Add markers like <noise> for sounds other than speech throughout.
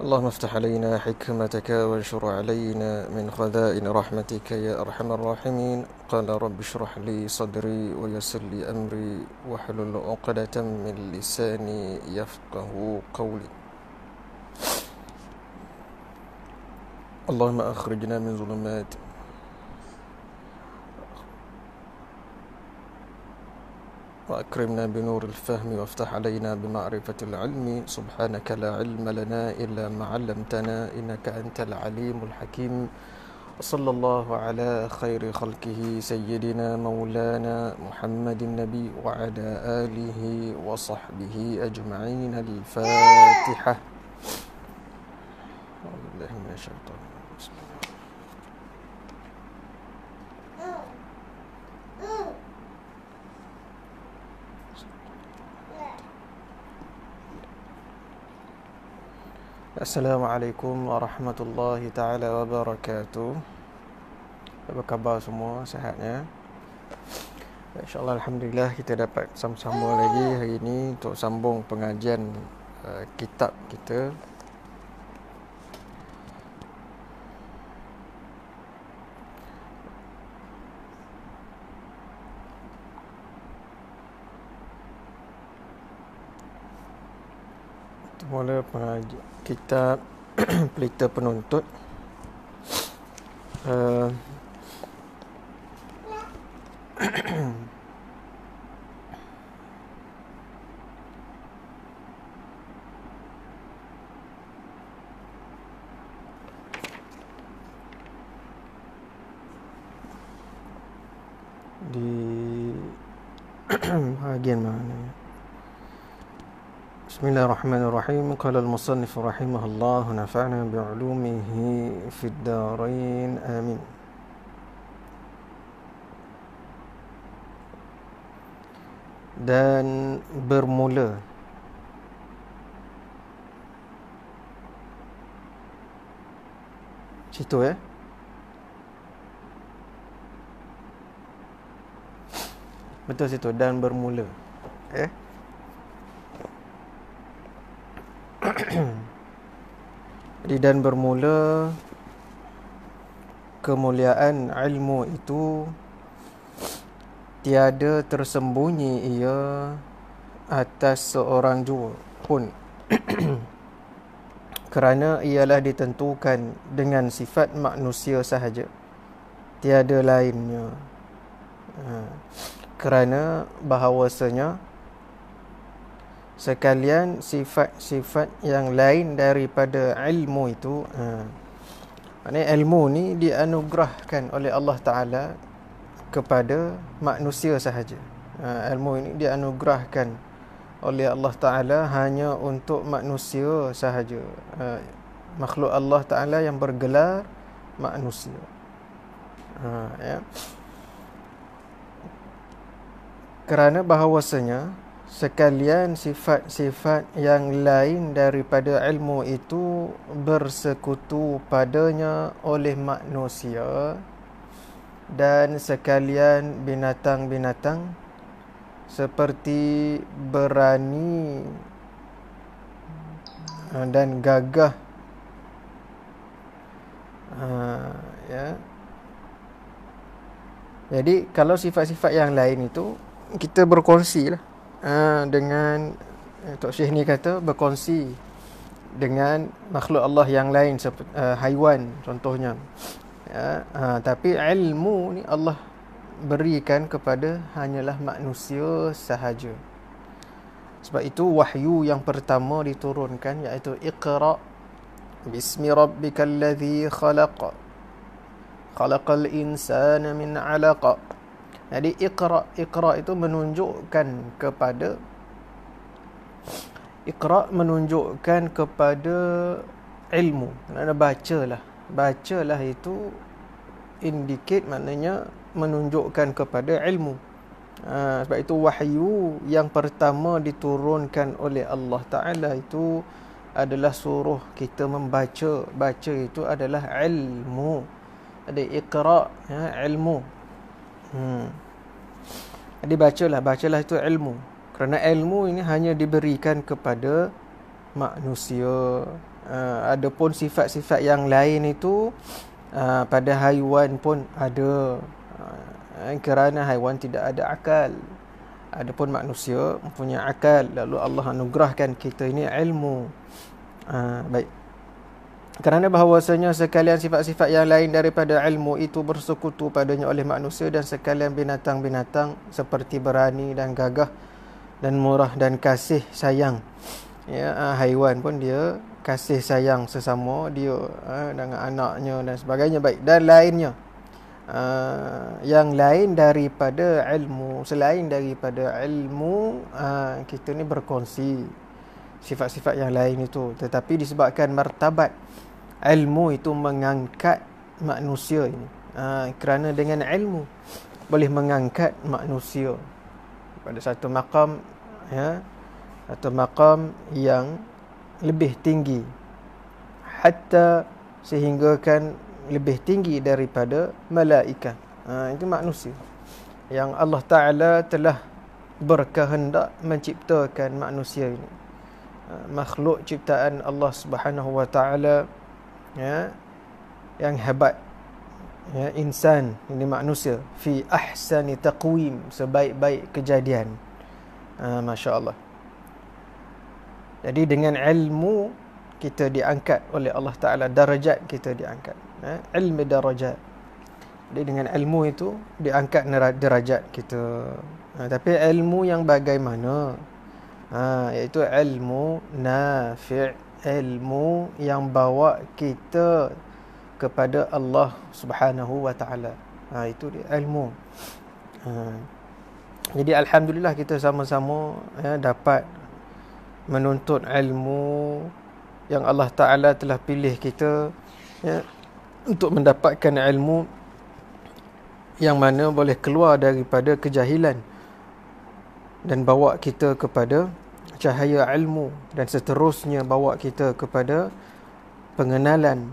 اللهم افتح علينا حكمتك وانشر علينا من خزائن رحمتك يا أرحم الراحمين قال رب اشرح لي صدري ويسر لي أمري واحلل عقدة من لساني يفقه قولي اللهم أخرجنا من ظلمات وأكرمنا بنور الفهم وافتح علينا بمعرفة العلم سبحانك لا علم لنا إلا ما علمتنا إنك أنت العليم الحكيم وصلى الله على خير خلقه سيدنا مولانا محمد النبي وعلى آله وصحبه أجمعين الفاتحة أعوذ بالله من الشيطان Assalamualaikum warahmatullahi taala wabarakatuh. Apa khabar semua? Sehatnya? InsyaAllah Alhamdulillah kita dapat sama-sama lagi hari ini untuk sambung pengajian uh, kitab kita Mula pengajian kitab <clears throat> pelita penuntut uh, <clears throat> di <clears throat> bahagian mana ya بسم الله الرحمن الرحيم قال المصنف رحمه الله نفعنا بعلومه في الدارين آمين dan bermula situ ya eh? betul situ dan bermula eh <clears throat> dan bermula kemuliaan ilmu itu tiada tersembunyi ia atas seorang jua pun <clears throat> kerana ialah ditentukan dengan sifat manusia sahaja tiada lainnya ha. kerana bahawasanya sekalian sifat-sifat yang lain daripada ilmu itu ha. Maksudnya ilmu ni dianugerahkan oleh Allah Ta'ala kepada manusia sahaja ha. Ilmu ini dianugerahkan oleh Allah Ta'ala hanya untuk manusia sahaja ha. Makhluk Allah Ta'ala yang bergelar manusia ha. ya. Kerana bahawasanya sekalian sifat-sifat yang lain daripada ilmu itu bersekutu padanya oleh manusia dan sekalian binatang-binatang seperti berani eh, dan gagah ha, ya jadi kalau sifat-sifat yang lain itu kita berkongsi lah Ah, dengan eh, Tok Syekh ni kata berkongsi dengan makhluk Allah yang lain seperti uh, haiwan contohnya. Ya, uh, tapi ilmu ni Allah berikan kepada hanyalah manusia sahaja. Sebab itu wahyu yang pertama diturunkan iaitu Iqra bismi rabbikal ladzi khalaq khalaqal insana min 'alaq jadi iqra iqra itu menunjukkan kepada iqra menunjukkan kepada ilmu. Maksudnya bacalah. Bacalah itu indicate maknanya menunjukkan kepada ilmu. Ha, sebab itu wahyu yang pertama diturunkan oleh Allah Taala itu adalah suruh kita membaca. Baca itu adalah ilmu. Ada iqra ya, ilmu Hmm. Jadi bacalah, bacalah itu ilmu. Kerana ilmu ini hanya diberikan kepada manusia. Uh, ah, ada pun sifat-sifat yang lain itu uh, pada haiwan pun ada. Uh, kerana haiwan tidak ada akal. Adapun manusia mempunyai akal lalu Allah anugerahkan kita ini ilmu. Uh, baik kerana bahawasanya sekalian sifat-sifat yang lain daripada ilmu itu bersekutu padanya oleh manusia dan sekalian binatang-binatang seperti berani dan gagah dan murah dan kasih sayang. Ya, ah, haiwan pun dia kasih sayang sesama dia ah, dengan anaknya dan sebagainya baik dan lainnya. Ah, yang lain daripada ilmu selain daripada ilmu kita ni berkongsi sifat-sifat yang lain itu tetapi disebabkan martabat ilmu itu mengangkat manusia ini ha, kerana dengan ilmu boleh mengangkat manusia pada satu makam ya atau makam yang lebih tinggi hatta sehinggakan lebih tinggi daripada malaikat ha, itu manusia yang Allah Ta'ala telah berkehendak menciptakan manusia ini ha, makhluk ciptaan Allah Subhanahu Wa Ta'ala ya yang hebat ya insan ini manusia fi ahsani taqwim sebaik-baik kejadian uh, masya-Allah jadi dengan ilmu kita diangkat oleh Allah Taala darajat kita diangkat ya ilmu darajat jadi dengan ilmu itu diangkat derajat kita uh, tapi ilmu yang bagaimana ha iaitu ilmu nafi' ilmu yang bawa kita kepada Allah Subhanahu wa taala. Ha itu dia ilmu. Ha. Jadi alhamdulillah kita sama-sama ya dapat menuntut ilmu yang Allah Taala telah pilih kita ya untuk mendapatkan ilmu yang mana boleh keluar daripada kejahilan dan bawa kita kepada cahaya ilmu dan seterusnya bawa kita kepada pengenalan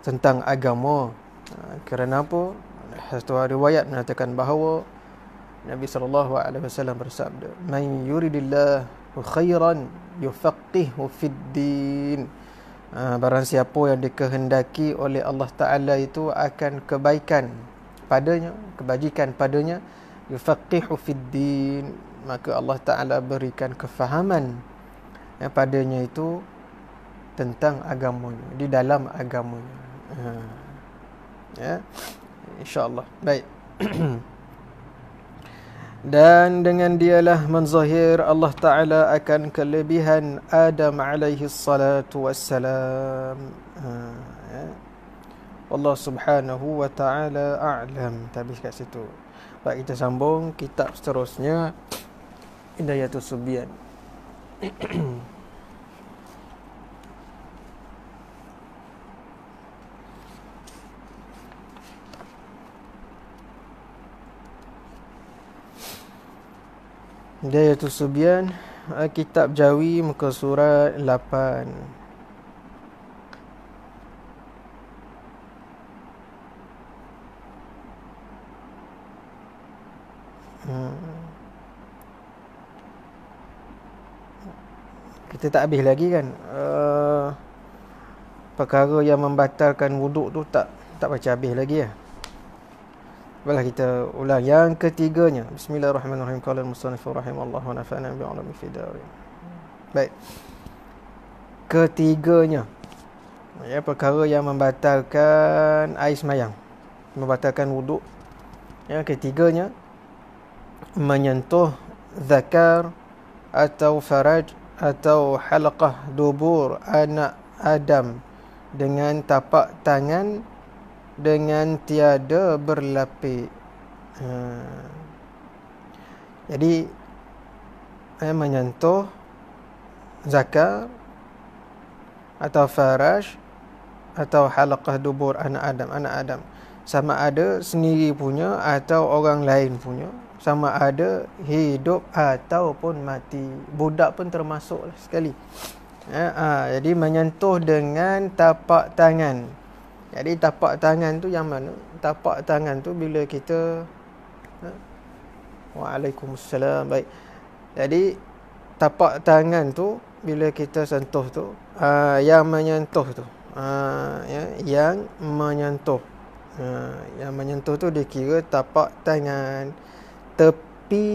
tentang agama ha, kerana apa satu riwayat mengatakan bahawa Nabi sallallahu alaihi wasallam bersabda man yuridillahu khairan yufaqihu fid din ha, barang siapa yang dikehendaki oleh Allah taala itu akan kebaikan padanya kebajikan padanya yufaqihu fid din maka Allah Taala berikan kefahaman yang padanya itu tentang agamanya di dalam agamanya. Ha. Ya. Insya-Allah. Baik. <clears throat> Dan dengan dialah menzahir Allah Ta'ala akan kelebihan Adam alaihi salatu wassalam. Ha, ya. Allah Subhanahu wa Ta'ala a'lam. Tapi kat situ. Baik kita sambung kitab seterusnya. Indayatul Subian Indayatul Subyan Kitab Jawi Muka Surat 8 hmm. kita tak habis lagi kan uh, perkara yang membatalkan wuduk tu tak tak baca habis lagi ya Baiklah kita ulang yang ketiganya Bismillahirrahmanirrahim qala al-musannif rahimallahu wa nafa'ana bi 'ilmi fi dari Baik ketiganya ya perkara yang membatalkan air semayang membatalkan wuduk yang ketiganya menyentuh zakar atau faraj atau halqah dubur anak Adam dengan tapak tangan dengan tiada berlapik. Ha. Jadi saya eh, menyentuh zakar atau faraj atau halqah dubur anak Adam anak Adam sama ada sendiri punya atau orang lain punya sama ada hidup ataupun mati budak pun termasuk lah sekali ya, ha, jadi menyentuh dengan tapak tangan jadi tapak tangan tu yang mana tapak tangan tu bila kita ha? Waalaikumsalam baik jadi tapak tangan tu bila kita sentuh tu ha, yang menyentuh tu ha, ya, yang menyentuh ha, yang menyentuh tu dikira tapak tangan tepi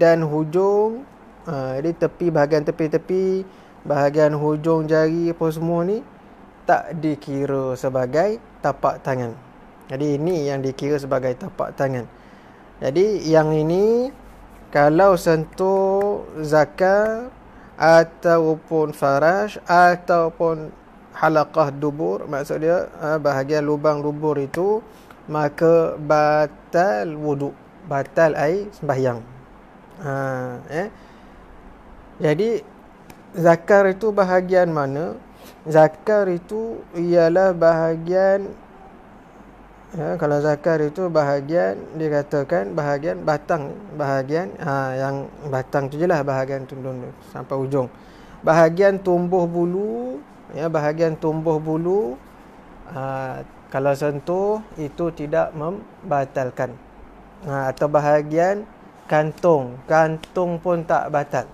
dan hujung uh, jadi tepi bahagian tepi-tepi bahagian hujung jari apa semua ni tak dikira sebagai tapak tangan. Jadi ini yang dikira sebagai tapak tangan. Jadi yang ini kalau sentuh zakar ataupun farash ataupun halaqah dubur maksud dia ah, bahagian lubang dubur itu maka batal wuduk batal air sembahyang. Ha, eh. Jadi zakar itu bahagian mana? Zakar itu ialah bahagian ya, kalau zakar itu bahagian dikatakan bahagian batang, bahagian ha, yang batang tu jelah bahagian tundun sampai ujung. Bahagian tumbuh bulu, ya bahagian tumbuh bulu ha, kalau sentuh itu tidak membatalkan ha, atau bahagian kantung. Kantung pun tak batal.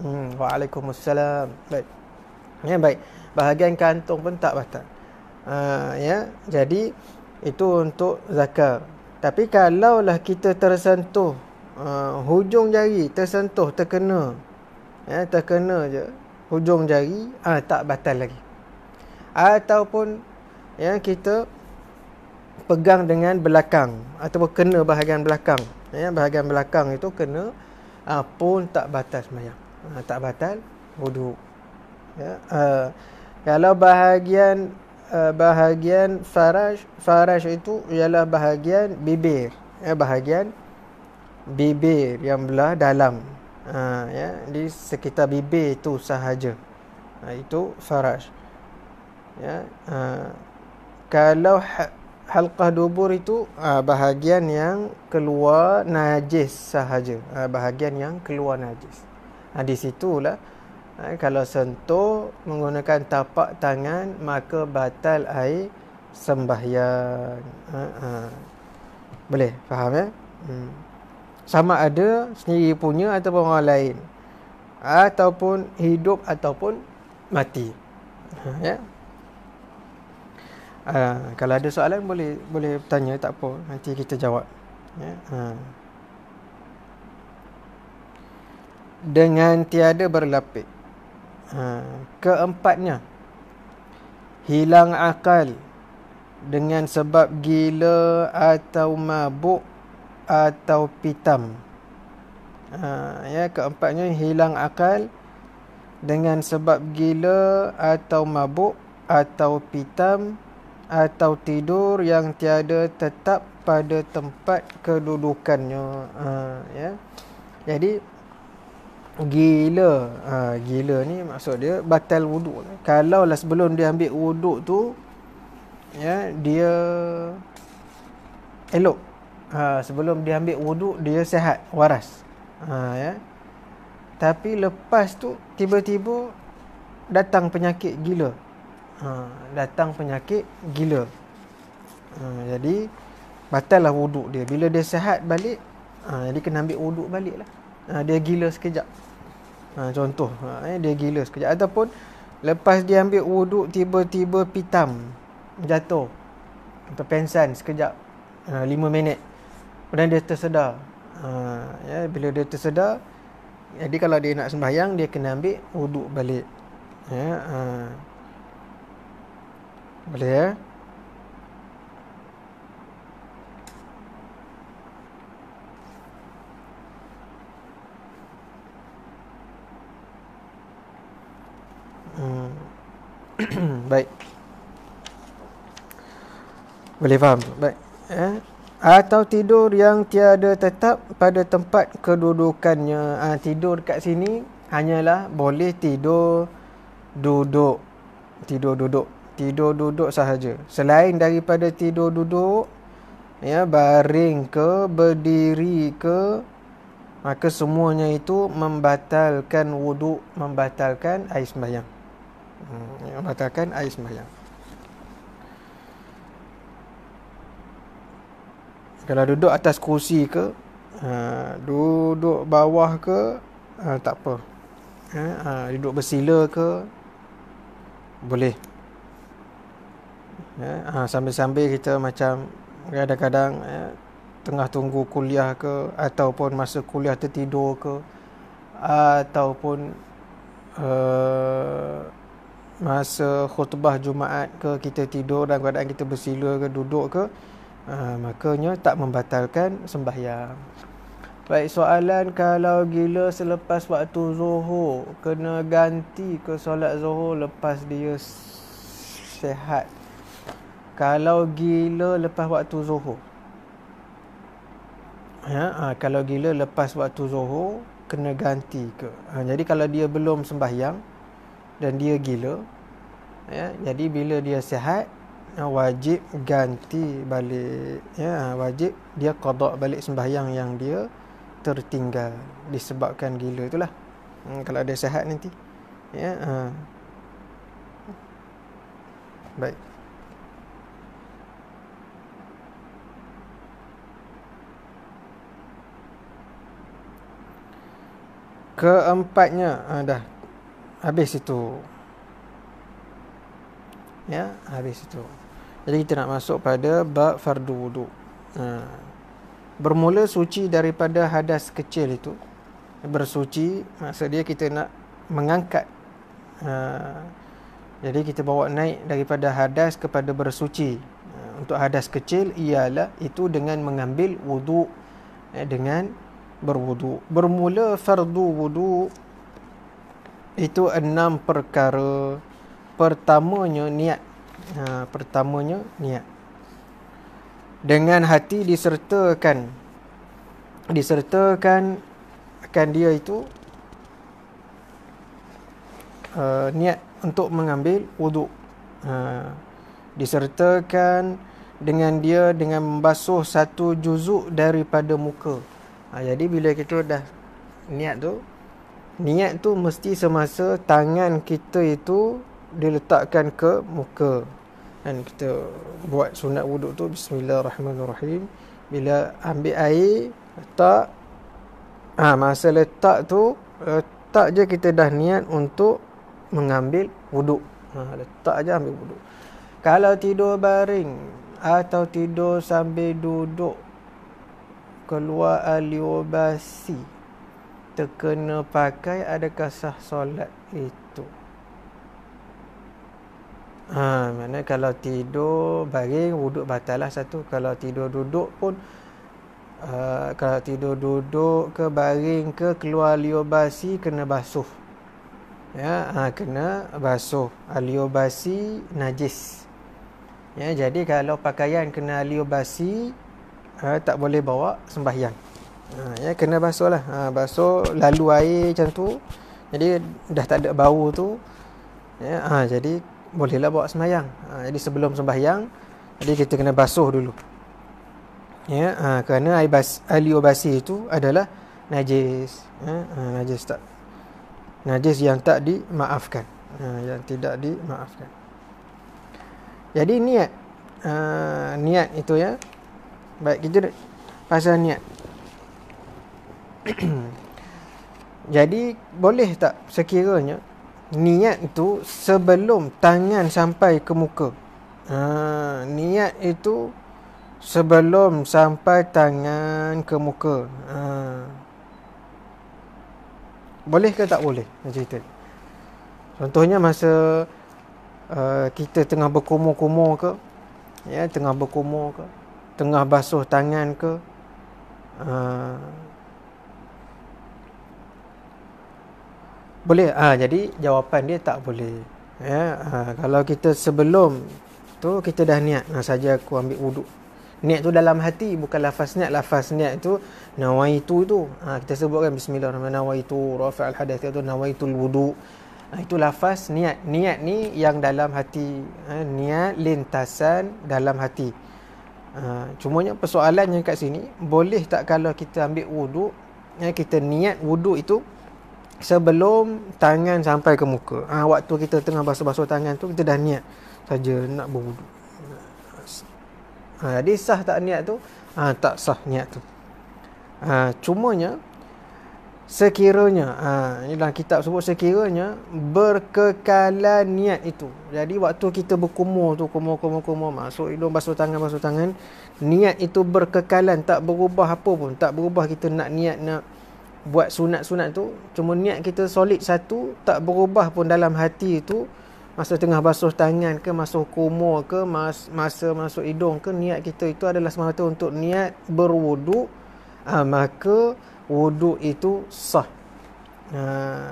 Hmm, Waalaikumsalam. Baik. Ya, baik. Bahagian kantung pun tak batal. Ha, ya. Jadi itu untuk zakar. Tapi kalaulah kita tersentuh uh, hujung jari, tersentuh, terkena. Ya, terkena je hujung jari, ha, tak batal lagi. Ataupun ya kita pegang dengan belakang ataupun kena bahagian belakang ya bahagian belakang itu kena uh, pun tak batal sembahyang uh, ah, tak batal wuduk ya uh, kalau bahagian uh, bahagian faraj faraj itu ialah bahagian bibir ya bahagian bibir yang belah dalam uh, ya di sekitar bibir itu sahaja uh, itu faraj ya uh, kalau ha- halqah dubur itu ah, bahagian yang keluar najis sahaja ah, bahagian yang keluar najis ah, di situlah kalau sentuh menggunakan tapak tangan maka batal air sembahyang boleh faham ya hmm. sama ada sendiri punya ataupun orang lain ataupun hidup ataupun mati ya yeah? Uh, kalau ada soalan boleh boleh tanya tak apa nanti kita jawab ya ha dengan tiada berlapik ha keempatnya hilang akal dengan sebab gila atau mabuk atau pitam ha ya keempatnya hilang akal dengan sebab gila atau mabuk atau pitam atau tidur yang tiada tetap pada tempat kedudukannya ha, ya jadi gila ha, gila ni maksud dia batal wuduk kalau lah sebelum dia ambil wuduk tu ya dia elok ha, sebelum dia ambil wuduk dia sehat waras ha, ya tapi lepas tu tiba-tiba datang penyakit gila uh, datang penyakit gila uh, jadi lah wuduk dia bila dia sehat balik uh, jadi kena ambil wuduk balik lah uh, dia gila sekejap uh, contoh uh, dia gila sekejap ataupun lepas dia ambil wuduk tiba-tiba pitam jatuh atau pensan sekejap uh, 5 minit kemudian dia tersedar uh, ya, bila dia tersedar jadi kalau dia nak sembahyang dia kena ambil wuduk balik ya, uh, boleh ya? Hmm. <coughs> Baik. Boleh faham? Baik. Eh? Atau tidur yang tiada tetap pada tempat kedudukannya. Ha, tidur kat sini hanyalah boleh tidur duduk. Tidur duduk tidur duduk sahaja selain daripada tidur duduk ya baring ke berdiri ke maka semuanya itu membatalkan wuduk membatalkan air sembahyang hmm, ya, membatalkan air sembahyang kalau duduk atas kursi ke ha, duduk bawah ke ha, tak apa ha, ha, duduk bersila ke boleh ya, ha, sambil-sambil kita macam kadang-kadang ya, tengah tunggu kuliah ke ataupun masa kuliah tertidur ke ataupun uh, masa khutbah Jumaat ke kita tidur dan keadaan kita bersila ke duduk ke uh, makanya tak membatalkan sembahyang Baik soalan kalau gila selepas waktu zuhur kena ganti ke solat zuhur lepas dia sehat kalau gila lepas waktu zuhur ya ha, kalau gila lepas waktu zuhur kena ganti ke ha, jadi kalau dia belum sembahyang dan dia gila ya jadi bila dia sihat ha, wajib ganti balik ya ha, wajib dia qada balik sembahyang yang dia tertinggal disebabkan gila itulah hmm, kalau dia sihat nanti ya ha. baik keempatnya ha, dah habis itu ya habis itu jadi kita nak masuk pada bab fardu wudu ha. bermula suci daripada hadas kecil itu bersuci maksud dia kita nak mengangkat ha. jadi kita bawa naik daripada hadas kepada bersuci untuk hadas kecil ialah itu dengan mengambil wudu eh, dengan berwudu. Bermula fardu wudu itu enam perkara. Pertamanya niat. Ha, pertamanya niat. Dengan hati disertakan disertakan akan dia itu uh, niat untuk mengambil wudu. Ha, disertakan dengan dia dengan membasuh satu juzuk daripada muka ha, Jadi bila kita dah Niat tu Niat tu mesti semasa Tangan kita itu Diletakkan ke muka Dan kita buat sunat wuduk tu Bismillahirrahmanirrahim Bila ambil air Letak ha, Masa letak tu Letak je kita dah niat untuk Mengambil wuduk ha, Letak je ambil wuduk Kalau tidur baring atau tidur sambil duduk keluar aliobasi terkena pakai adakah sah solat itu ha, mana kalau tidur baring wuduk batal lah satu kalau tidur duduk pun uh, kalau tidur duduk ke baring ke keluar aliobasi kena basuh ya ha, kena basuh aliobasi najis ya jadi kalau pakaian kena aliobasi ha, tak boleh bawa sembahyang. Ha, ya, kena basuh lah. Ha, basuh, lalu air macam tu. Jadi, dah tak ada bau tu. Ya, ha, jadi, bolehlah bawa sembahyang. Ha, jadi, sebelum sembahyang, jadi kita kena basuh dulu. Ya, ha, kerana air bas, alio basi itu adalah najis. Ya, ha, najis tak. Najis yang tak dimaafkan. Ha, yang tidak dimaafkan. Jadi, niat. Uh, niat itu ya Baik kita Pasal niat <clears throat> Jadi boleh tak sekiranya Niat tu sebelum tangan sampai ke muka ha, Niat itu sebelum sampai tangan ke muka ha. Boleh ke tak boleh cerita Contohnya masa uh, kita tengah berkumur-kumur ke ya tengah berkumur ke tengah basuh tangan ke uh, boleh ah uh, jadi jawapan dia tak boleh ya uh, kalau kita sebelum tu kita dah niat nah saja aku ambil wuduk niat tu dalam hati bukan lafaz niat lafaz niat tu nawaitu tu ah uh, kita sebutkan bismillahirrahmanirrahim nawaitu al hadas tu nawaitul wuduk ah, itu lafaz niat niat ni yang dalam hati eh, niat lintasan dalam hati Ha, cumanya persoalannya kat sini boleh tak kalau kita ambil wuduk eh, ya, kita niat wuduk itu sebelum tangan sampai ke muka ha, waktu kita tengah basuh-basuh tangan tu kita dah niat saja nak berwuduk ha, jadi sah tak niat tu ha, tak sah niat tu ha, cumanya sekiranya ha, ini dalam kitab sebut sekiranya berkekalan niat itu jadi waktu kita berkumur tu kumur kumur kumur masuk hidung basuh tangan basuh tangan niat itu berkekalan tak berubah apa pun tak berubah kita nak niat nak buat sunat-sunat tu cuma niat kita solid satu tak berubah pun dalam hati itu masa tengah basuh tangan ke masa kumur ke mas, masa masuk hidung ke niat kita itu adalah semata untuk niat berwuduk ha, maka wuduk itu sah. Ha,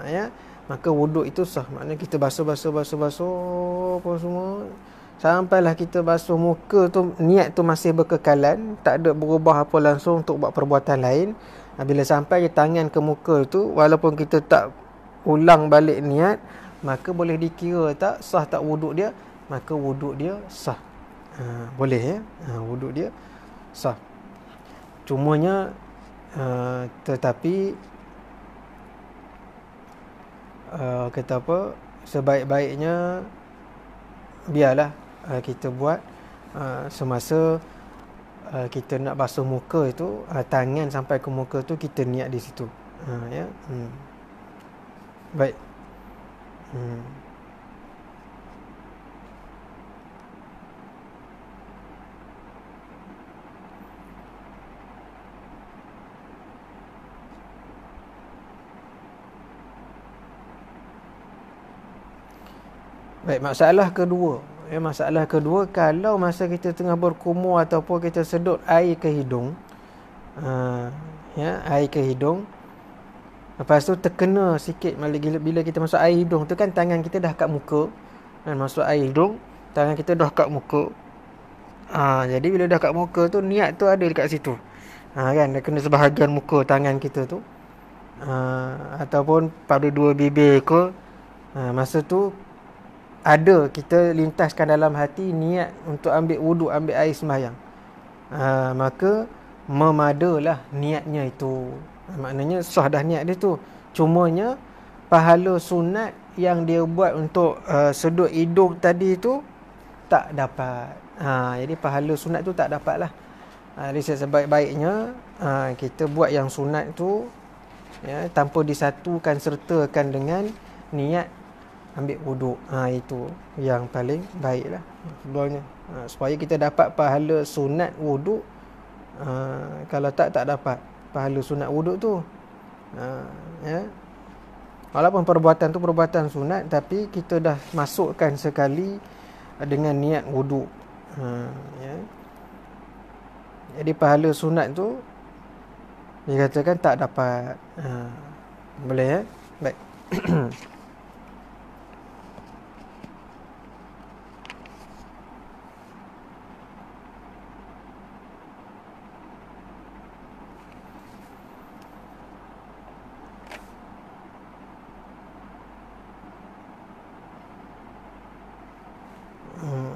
ya. Maka wuduk itu sah. Maknanya kita basuh-basuh-basuh-basuh apa semua sampailah kita basuh muka tu niat tu masih berkekalan, tak ada berubah apa langsung untuk buat perbuatan lain. Ha, bila sampai je tangan ke muka tu walaupun kita tak ulang balik niat, maka boleh dikira tak sah tak wuduk dia? Maka wuduk dia sah. Ha, boleh ya. Ha, wuduk dia sah. Cumanya Ah, tetapi uh, kata apa sebaik-baiknya biarlah uh, kita buat uh, semasa uh, kita nak basuh muka itu uh, tangan sampai ke muka tu kita niat di situ uh, ya yeah? hmm. baik hmm. Baik, masalah kedua. Ya, masalah kedua, kalau masa kita tengah berkumur ataupun kita sedut air ke hidung, uh, ya, air ke hidung, lepas tu terkena sikit bila kita masuk air hidung tu kan tangan kita dah kat muka. Kan, masuk air hidung, tangan kita dah kat muka. Ha, jadi bila dah kat muka tu niat tu ada dekat situ. Ha, kan dia kena sebahagian muka tangan kita tu. Ha, ataupun pada dua bibir ke ha, masa tu ada kita lintaskan dalam hati niat untuk ambil wudhu, ambil air sembahyang ha, maka memadalah niatnya itu maknanya sah dah niat dia tu cumanya pahala sunat yang dia buat untuk uh, sedut hidung tadi tu tak dapat ha, jadi pahala sunat tu tak dapat lah ha, sebaik-baiknya ha, kita buat yang sunat tu ya, tanpa disatukan sertakan dengan niat ambil wuduk. Ha, itu yang paling baiklah sebenarnya. Ha, supaya kita dapat pahala sunat wuduk. Ha, kalau tak, tak dapat pahala sunat wuduk tu. Ha, ya. Walaupun perbuatan tu perbuatan sunat tapi kita dah masukkan sekali dengan niat wuduk. Ha, ya. Jadi pahala sunat tu dikatakan tak dapat. Ha, boleh ya? Baik. <clears throat> Hmm.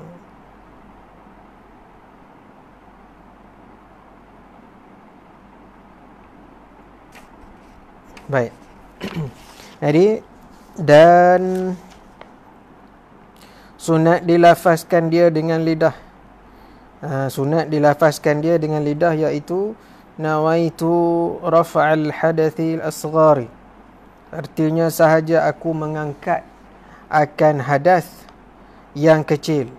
Baik. <clears throat> Jadi dan sunat dilafazkan dia dengan lidah. Uh, sunat dilafazkan dia dengan lidah iaitu nawaitu rafa'al hadathi al-asghari. Artinya sahaja aku mengangkat akan hadas yang kecil.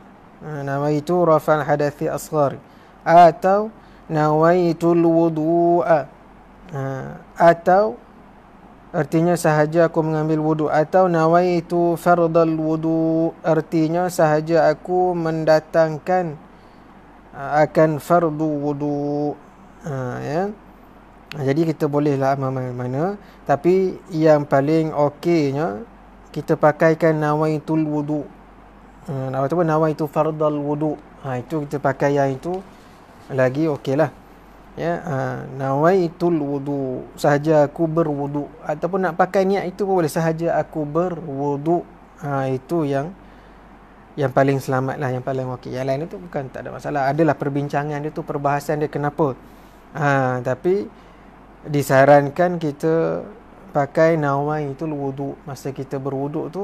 Ha, Nama itu rafa'al hadathi asghari. Atau nawaitu alwudu'a. Ha, atau artinya sahaja aku mengambil wudu atau nawaitu fardal wudu artinya sahaja aku mendatangkan ha, akan fardu wudu ha, ya jadi kita bolehlah mana-mana tapi yang paling okeynya kita pakaikan nawaitul wudu' Hmm, nah, ataupun nawa itu fardal wudu. Ha, itu kita pakai yang itu lagi okey lah. Ya, ha, nawa itu wudu. Sahaja aku berwudu. Ataupun nak pakai niat itu pun boleh. Sahaja aku berwudu. Ha, itu yang yang paling selamat lah, yang paling okey. Yang lain itu bukan tak ada masalah. Adalah perbincangan dia tu, perbahasan dia kenapa. Ha, tapi disarankan kita pakai nawa itu wudu masa kita berwudu tu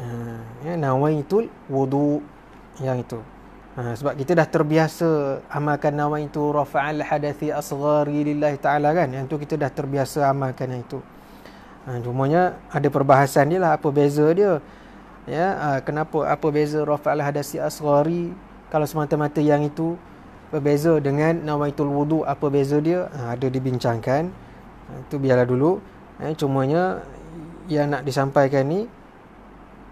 Ah, ya, nawaitul wudu yang itu ha, sebab kita dah terbiasa amalkan nawaitu rafa'al hadathi asghari lillahi ta'ala kan yang tu kita dah terbiasa amalkan yang itu ha, cumanya ada perbahasan dia lah apa beza dia ya ha, kenapa apa beza rafa'al hadathi asghari kalau semata-mata yang itu berbeza dengan nawaitul wudu apa beza dia ha, ada dibincangkan ha, itu biarlah dulu ha, cumanya yang nak disampaikan ni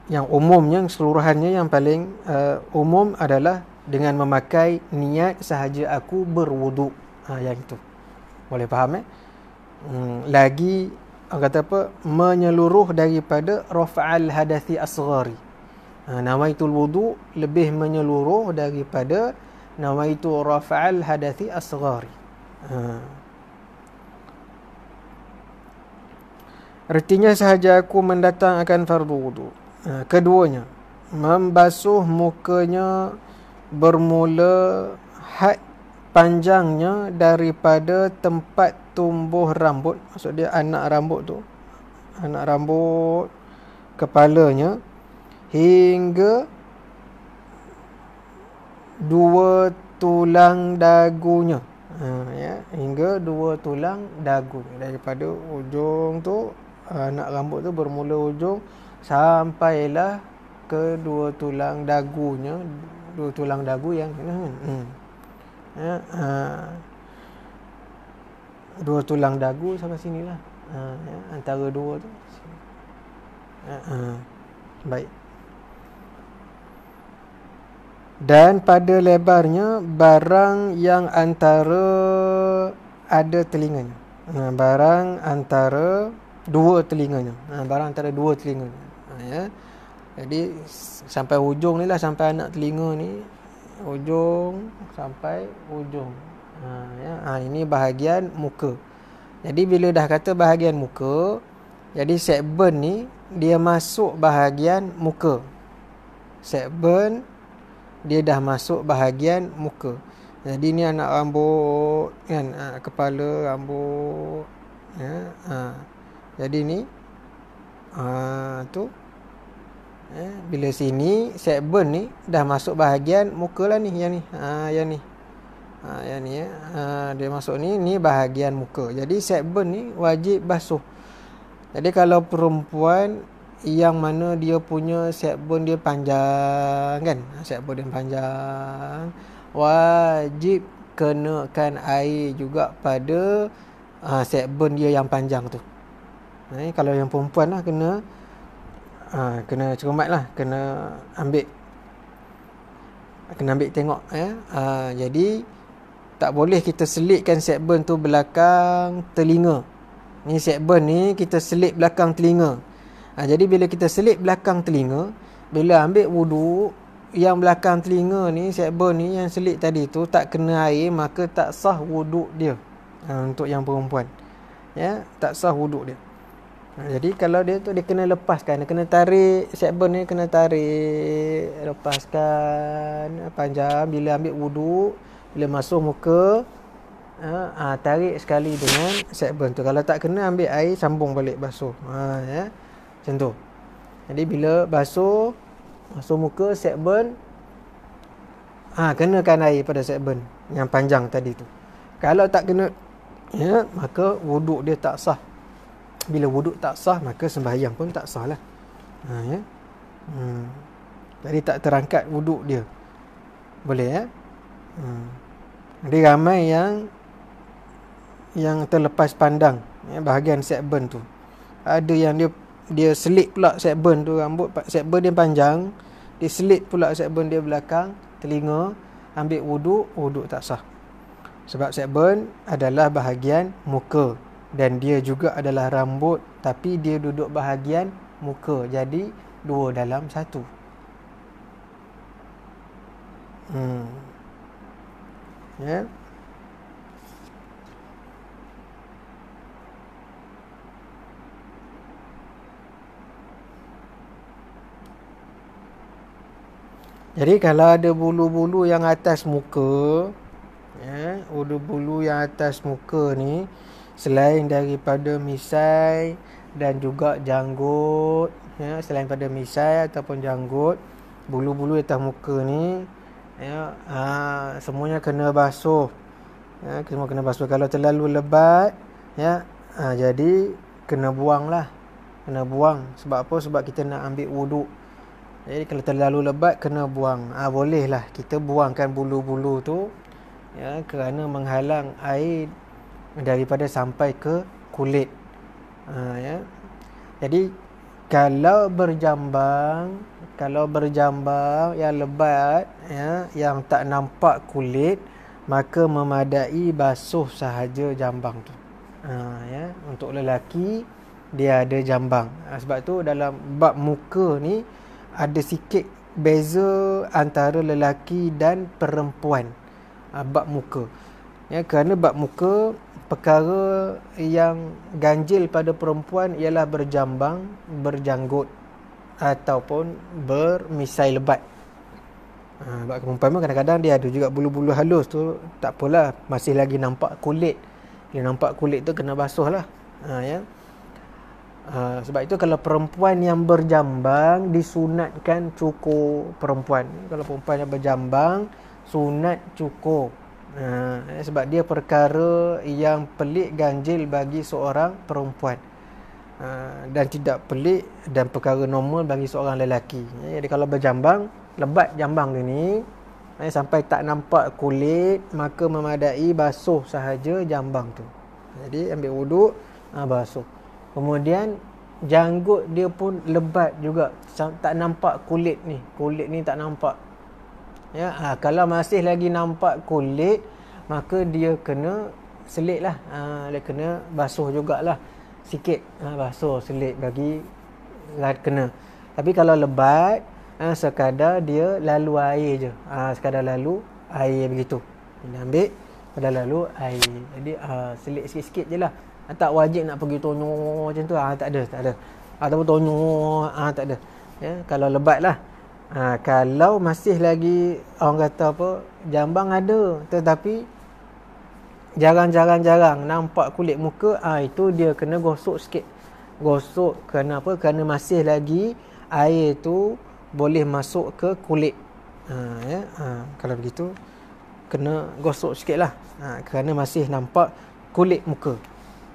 yang umumnya seluruhannya yang paling uh, umum adalah dengan memakai niat sahaja aku berwuduk ha, yang itu boleh faham eh hmm, lagi orang kata apa menyeluruh daripada rafa'al hadasi asghari ha, nama itu wudu lebih menyeluruh daripada nama itu rafa'al hadasi asghari ha. Ertinya sahaja aku mendatang akan fardu wudu. Ha, keduanya membasuh mukanya bermula had panjangnya daripada tempat tumbuh rambut maksud dia anak rambut tu anak rambut kepalanya hingga dua tulang dagunya ha, ya hingga dua tulang dagu daripada ujung tu anak rambut tu bermula ujung sampailah ke dua tulang dagunya dua tulang dagu yang hmm, hmm. ya, ha. dua tulang dagu sampai sinilah ha, ya, antara dua tu ha, ha. baik dan pada lebarnya barang yang antara ada telinganya ha, barang antara dua telinganya ha, barang antara dua telinganya ya. Jadi sampai hujung ni lah sampai anak telinga ni hujung sampai hujung. Ha ya. Ha ini bahagian muka. Jadi bila dah kata bahagian muka, jadi segmen ni dia masuk bahagian muka. Segmen dia dah masuk bahagian muka. Jadi ni anak rambut kan ha, kepala rambut ya. Ha. Jadi ni ha, tu eh, bila sini segmen ni dah masuk bahagian muka lah ni yang ni ha, yang ni ha, yang ni eh. ha, dia masuk ni ni bahagian muka jadi segmen ni wajib basuh jadi kalau perempuan yang mana dia punya segmen dia panjang kan ha, segmen dia panjang wajib kenakan air juga pada ha, segmen dia yang panjang tu eh, kalau yang perempuan lah kena ha, kena cermat lah kena ambil kena ambil tengok ya ha, jadi tak boleh kita selitkan segmen tu belakang telinga ni segmen ni kita selit belakang telinga ha, jadi bila kita selit belakang telinga bila ambil wuduk yang belakang telinga ni segmen ni yang selit tadi tu tak kena air maka tak sah wuduk dia ha, untuk yang perempuan ya tak sah wuduk dia jadi kalau dia tu dia kena lepaskan, dia kena tarik set burn ni kena tarik lepaskan eh, panjang bila ambil wudu, bila masuk muka ha, ha, tarik sekali dengan set burn tu. Kalau tak kena ambil air sambung balik basuh. Ha ya. Macam tu. Jadi bila basuh masuk muka set burn ha, kenakan air pada set burn yang panjang tadi tu. Kalau tak kena ya, maka wuduk dia tak sah bila wuduk tak sah maka sembahyang pun tak sah lah ha, ya? hmm. jadi tak terangkat wuduk dia boleh ya hmm. Ha. ada ramai yang yang terlepas pandang ya, bahagian sekben tu ada yang dia dia selit pula sekben tu rambut sekben dia panjang dia selit pula sekben dia belakang telinga ambil wuduk wuduk tak sah sebab sekben adalah bahagian muka dan dia juga adalah rambut tapi dia duduk bahagian muka jadi dua dalam satu hmm ya yeah. Jadi kalau ada bulu-bulu yang atas muka, ya, bulu-bulu yang atas muka ni, selain daripada misai dan juga janggut ya selain daripada misai ataupun janggut bulu-bulu di atas muka ni ya ha, semuanya kena basuh ya semua kena basuh kalau terlalu lebat ya ha, jadi kena buanglah kena buang sebab apa sebab kita nak ambil wuduk jadi kalau terlalu lebat kena buang. Ah ha, bolehlah kita buangkan bulu-bulu tu ya kerana menghalang air daripada sampai ke kulit. Ha, ya. Jadi kalau berjambang, kalau berjambang yang lebat, ya, yang tak nampak kulit, maka memadai basuh sahaja jambang tu. Ha, ya. Untuk lelaki dia ada jambang. Ha, sebab tu dalam bab muka ni ada sikit beza antara lelaki dan perempuan. Ha, bab muka. Ya, kerana bab muka perkara yang ganjil pada perempuan ialah berjambang, berjanggut ataupun bermisai lebat. Ha, sebab perempuan pun kadang-kadang dia ada juga bulu-bulu halus tu tak apalah masih lagi nampak kulit dia nampak kulit tu kena basuh lah ha, ya? ha, sebab itu kalau perempuan yang berjambang disunatkan cukur perempuan kalau perempuan yang berjambang sunat cukur uh, sebab dia perkara yang pelik ganjil bagi seorang perempuan uh, dan tidak pelik dan perkara normal bagi seorang lelaki uh, jadi kalau berjambang lebat jambang dia ni uh, sampai tak nampak kulit maka memadai basuh sahaja jambang tu jadi ambil wuduk uh, basuh kemudian janggut dia pun lebat juga tak nampak kulit ni kulit ni tak nampak ya ha, kalau masih lagi nampak kulit maka dia kena selit lah ha, dia kena basuh jugalah sikit ha, basuh selit bagi lah kena tapi kalau lebat ha, sekadar dia lalu air je ha, sekadar lalu air begitu dia ambil sekadar lalu air jadi ha, selit sikit-sikit je lah ha, tak wajib nak pergi tonyo macam tu ha, tak ada tak ada ha, ataupun tonyo ha, tak ada ya kalau lebat lah ha, kalau masih lagi orang kata apa jambang ada tetapi jarang-jarang-jarang nampak kulit muka ha, itu dia kena gosok sikit gosok kerana apa kerana masih lagi air itu boleh masuk ke kulit ha, ya? ha, kalau begitu kena gosok sikit lah ha, kerana masih nampak kulit muka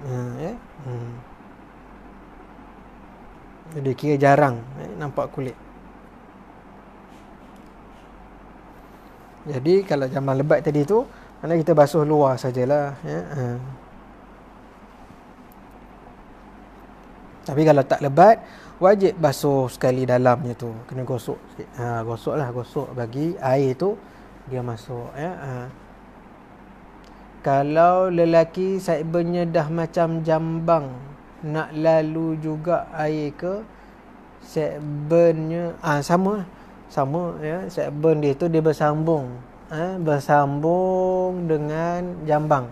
ha, ya? hmm. jadi kira jarang eh, nampak kulit Jadi kalau zaman lebat tadi tu mana kita basuh luar sajalah ya. Ha. Tapi kalau tak lebat Wajib basuh sekali dalamnya tu Kena gosok sikit ha, Gosok lah gosok bagi air tu Dia masuk ya. Ha. Kalau lelaki sidebarnya dah macam jambang Nak lalu juga air ke Sidebarnya ah ha, Sama lah sama ya segmen dia tu dia bersambung eh bersambung dengan jambang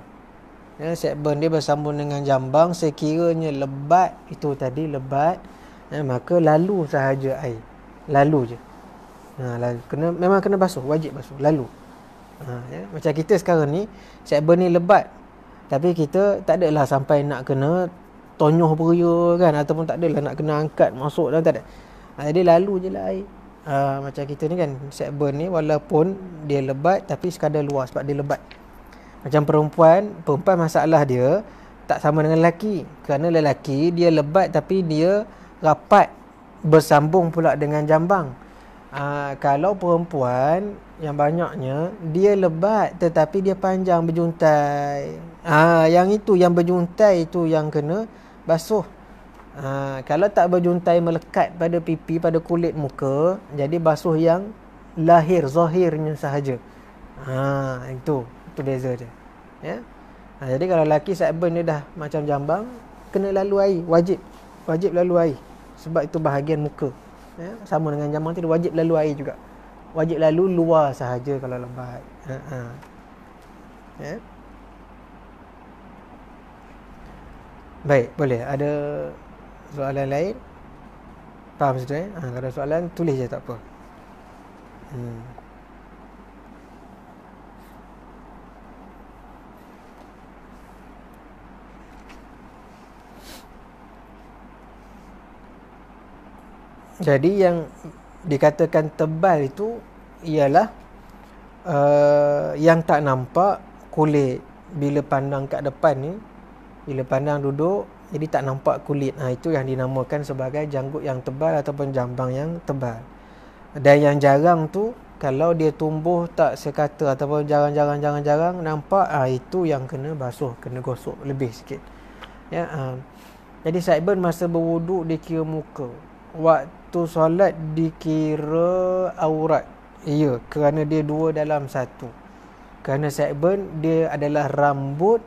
ya segmen dia bersambung dengan jambang sekiranya lebat itu tadi lebat ya, maka lalu sahaja air lalu je ha lalu. kena memang kena basuh wajib basuh lalu ha ya macam kita sekarang ni segmen ni lebat tapi kita tak adalah sampai nak kena tonyoh beria kan ataupun tak adalah nak kena angkat masuk dalam tak ada ha, jadi lalu je lah air uh, macam kita ni kan sideburn ni walaupun dia lebat tapi sekadar luar sebab dia lebat macam perempuan perempuan masalah dia tak sama dengan lelaki kerana lelaki dia lebat tapi dia rapat bersambung pula dengan jambang uh, kalau perempuan yang banyaknya dia lebat tetapi dia panjang berjuntai ah yang itu yang berjuntai itu yang kena basuh Ha, kalau tak berjuntai melekat pada pipi, pada kulit muka, jadi basuh yang lahir, zahirnya sahaja. Ha, itu, itu beza dia. Ya? Ha, jadi kalau lelaki sabun dia dah macam jambang, kena lalu air, wajib. Wajib lalu air. Sebab itu bahagian muka. Ya? Sama dengan jambang tu, wajib lalu air juga. Wajib lalu luar sahaja kalau lebat. Ha, ha. Ya? Baik, boleh. Ada soalan lain Faham macam tu eh? ha, Kalau soalan tulis je tak apa hmm. Jadi yang dikatakan tebal itu ialah uh, yang tak nampak kulit bila pandang kat depan ni bila pandang duduk jadi tak nampak kulit ha, itu yang dinamakan sebagai janggut yang tebal ataupun jambang yang tebal dan yang jarang tu kalau dia tumbuh tak sekata ataupun jarang-jarang-jarang-jarang nampak ha, itu yang kena basuh kena gosok lebih sikit ya ha. jadi sideburn masa berwuduk dikira muka waktu solat dikira aurat ya kerana dia dua dalam satu kerana sideburn dia adalah rambut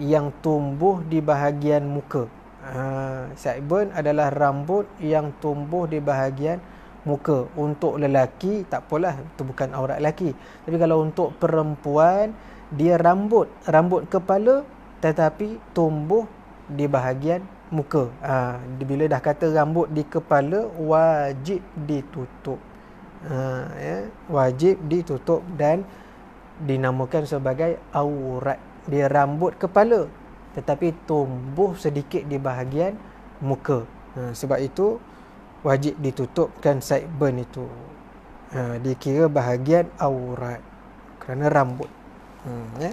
yang tumbuh di bahagian muka. Ha, sideburn adalah rambut yang tumbuh di bahagian muka. Untuk lelaki, tak apalah, itu bukan aurat lelaki. Tapi kalau untuk perempuan, dia rambut, rambut kepala tetapi tumbuh di bahagian muka. Ha, bila dah kata rambut di kepala, wajib ditutup. Ha, ya? Wajib ditutup dan dinamakan sebagai aurat di rambut kepala tetapi tumbuh sedikit di bahagian muka ha, sebab itu wajib ditutupkan sideburn itu ha, dikira bahagian aurat kerana rambut hmm, ya?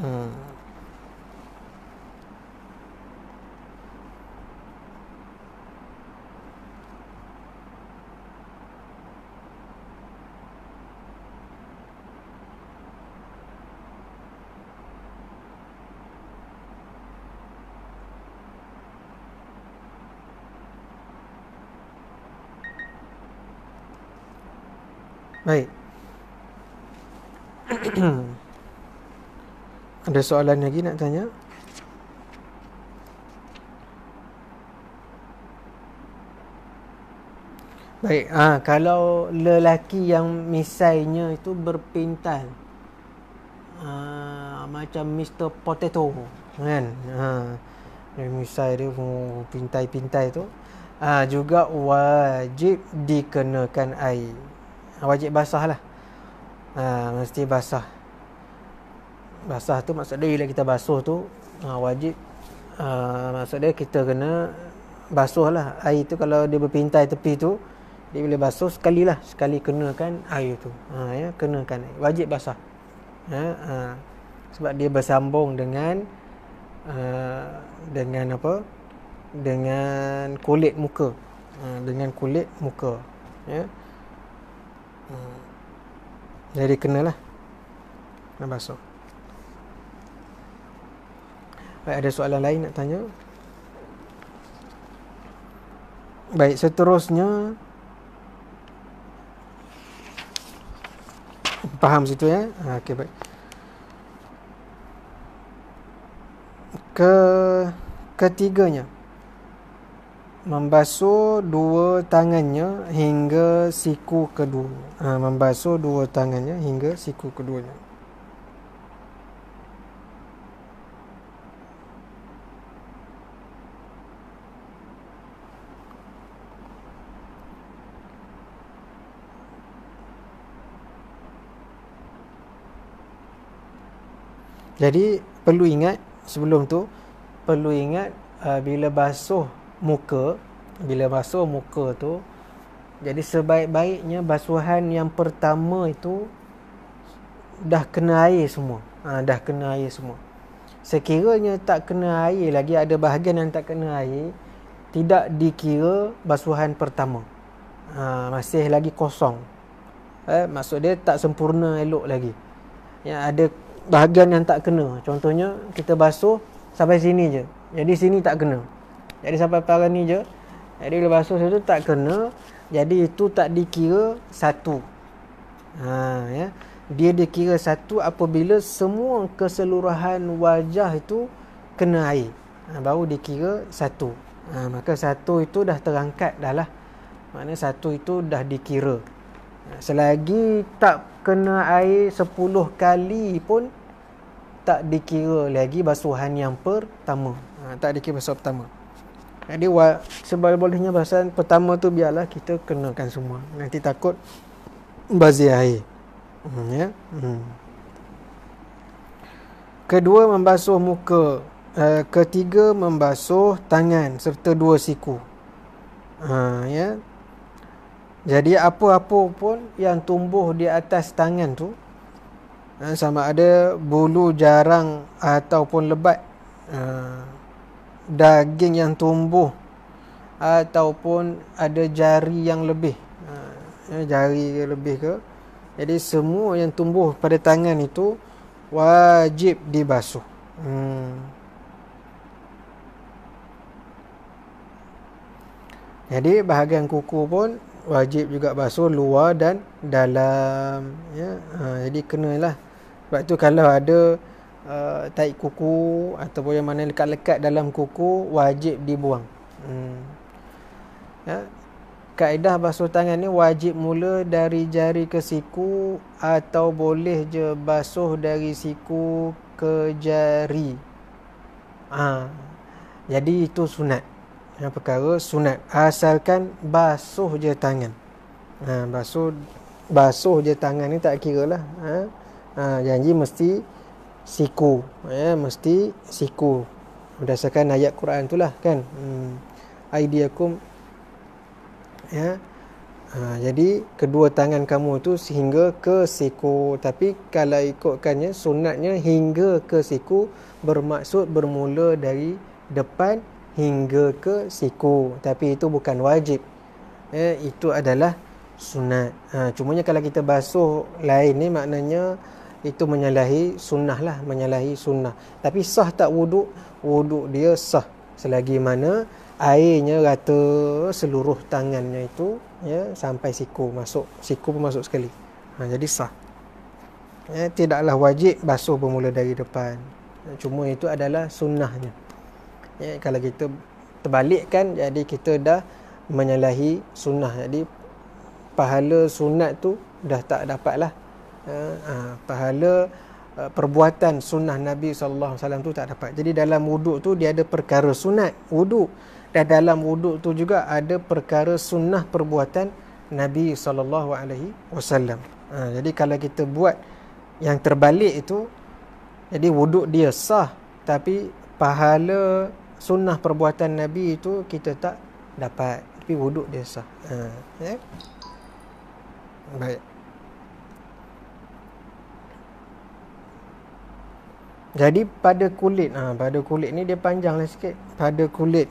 Hmm. Baik. <coughs> Ada soalan lagi nak tanya? Baik, ha, kalau lelaki yang misainya itu berpintal ha, Macam Mr. Potato kan? ha, Dia misai dia oh, pintai-pintai ha, Juga wajib dikenakan air wajib basah lah ha, mesti basah basah tu maksud dia bila kita basuh tu ha, wajib ha, maksud dia kita kena basuh lah air tu kalau dia berpintai tepi tu dia boleh basuh sekali lah sekali kenakan air tu ha, ya, kenakan air. wajib basah ha, ha, sebab dia bersambung dengan ha, dengan apa dengan kulit muka ha, dengan kulit muka ya hmm. jadi lah, nak basuh baik ada soalan lain nak tanya baik seterusnya faham situ ya ah, okey baik ke ketiganya membasuh dua tangannya hingga siku kedua ha, membasuh dua tangannya hingga siku keduanya Jadi perlu ingat sebelum tu perlu ingat uh, bila basuh muka bila basuh muka tu jadi sebaik-baiknya basuhan yang pertama itu dah kena air semua ha, dah kena air semua sekiranya tak kena air lagi ada bahagian yang tak kena air tidak dikira basuhan pertama ha, masih lagi kosong eh, maksud dia tak sempurna elok lagi yang ada bahagian yang tak kena contohnya kita basuh sampai sini je jadi sini tak kena jadi sampai petang ni je. Jadi lepas tu tu tak kena. Jadi itu tak dikira satu. Ha, ya. Dia dikira satu apabila semua keseluruhan wajah itu kena air. Ha, baru dikira satu. Ha, maka satu itu dah terangkat dah lah. Maknanya satu itu dah dikira. Ha, selagi tak kena air sepuluh kali pun tak dikira lagi basuhan yang pertama. Ha, tak dikira basuhan pertama. Jadi sebolehnya bahasan pertama tu biarlah kita kenakan semua. Nanti takut bazir air. Hmm, ya. Hmm. Kedua membasuh muka. Uh, ketiga membasuh tangan serta dua siku. Ha, ya. Jadi apa-apa pun yang tumbuh di atas tangan tu eh, sama ada bulu jarang ataupun lebat. Ha, uh, daging yang tumbuh ataupun ada jari yang lebih ha, ya, jari ke lebih ke jadi semua yang tumbuh pada tangan itu wajib dibasuh hmm. jadi bahagian kuku pun wajib juga basuh luar dan dalam ya ha, jadi kenalah sebab tu kalau ada uh, tahi kuku ataupun yang mana lekat-lekat dalam kuku wajib dibuang. Hmm. Ya. Kaedah basuh tangan ni wajib mula dari jari ke siku atau boleh je basuh dari siku ke jari. Ha. Jadi itu sunat. Yang perkara sunat asalkan basuh je tangan. Ha, basuh basuh je tangan ni tak kira lah. Ha. Ha, janji mesti siku ya mesti siku berdasarkan ayat Quran itulah kan hmm. aidiakum ya ha, jadi kedua tangan kamu tu sehingga ke siku tapi kalau ikutkannya sunatnya hingga ke siku bermaksud bermula dari depan hingga ke siku tapi itu bukan wajib ya itu adalah sunat ha, cumanya kalau kita basuh lain ni maknanya itu menyalahi sunnah lah menyalahi sunnah tapi sah tak wuduk wuduk dia sah selagi mana airnya rata seluruh tangannya itu ya sampai siku masuk siku pun masuk sekali ha, jadi sah ya, tidaklah wajib basuh bermula dari depan cuma itu adalah sunnahnya ya, kalau kita terbalikkan jadi kita dah menyalahi sunnah jadi pahala sunat tu dah tak dapat lah ya, ha, pahala uh, perbuatan sunnah Nabi SAW tu tak dapat. Jadi dalam wuduk tu dia ada perkara sunat wuduk. Dan dalam wuduk tu juga ada perkara sunnah perbuatan Nabi SAW. Ha, jadi kalau kita buat yang terbalik itu, jadi wuduk dia sah. Tapi pahala sunnah perbuatan Nabi itu kita tak dapat. Tapi wuduk dia sah. Ha, ya? Baik. Jadi pada kulit ha, Pada kulit ni dia panjang lah sikit Pada kulit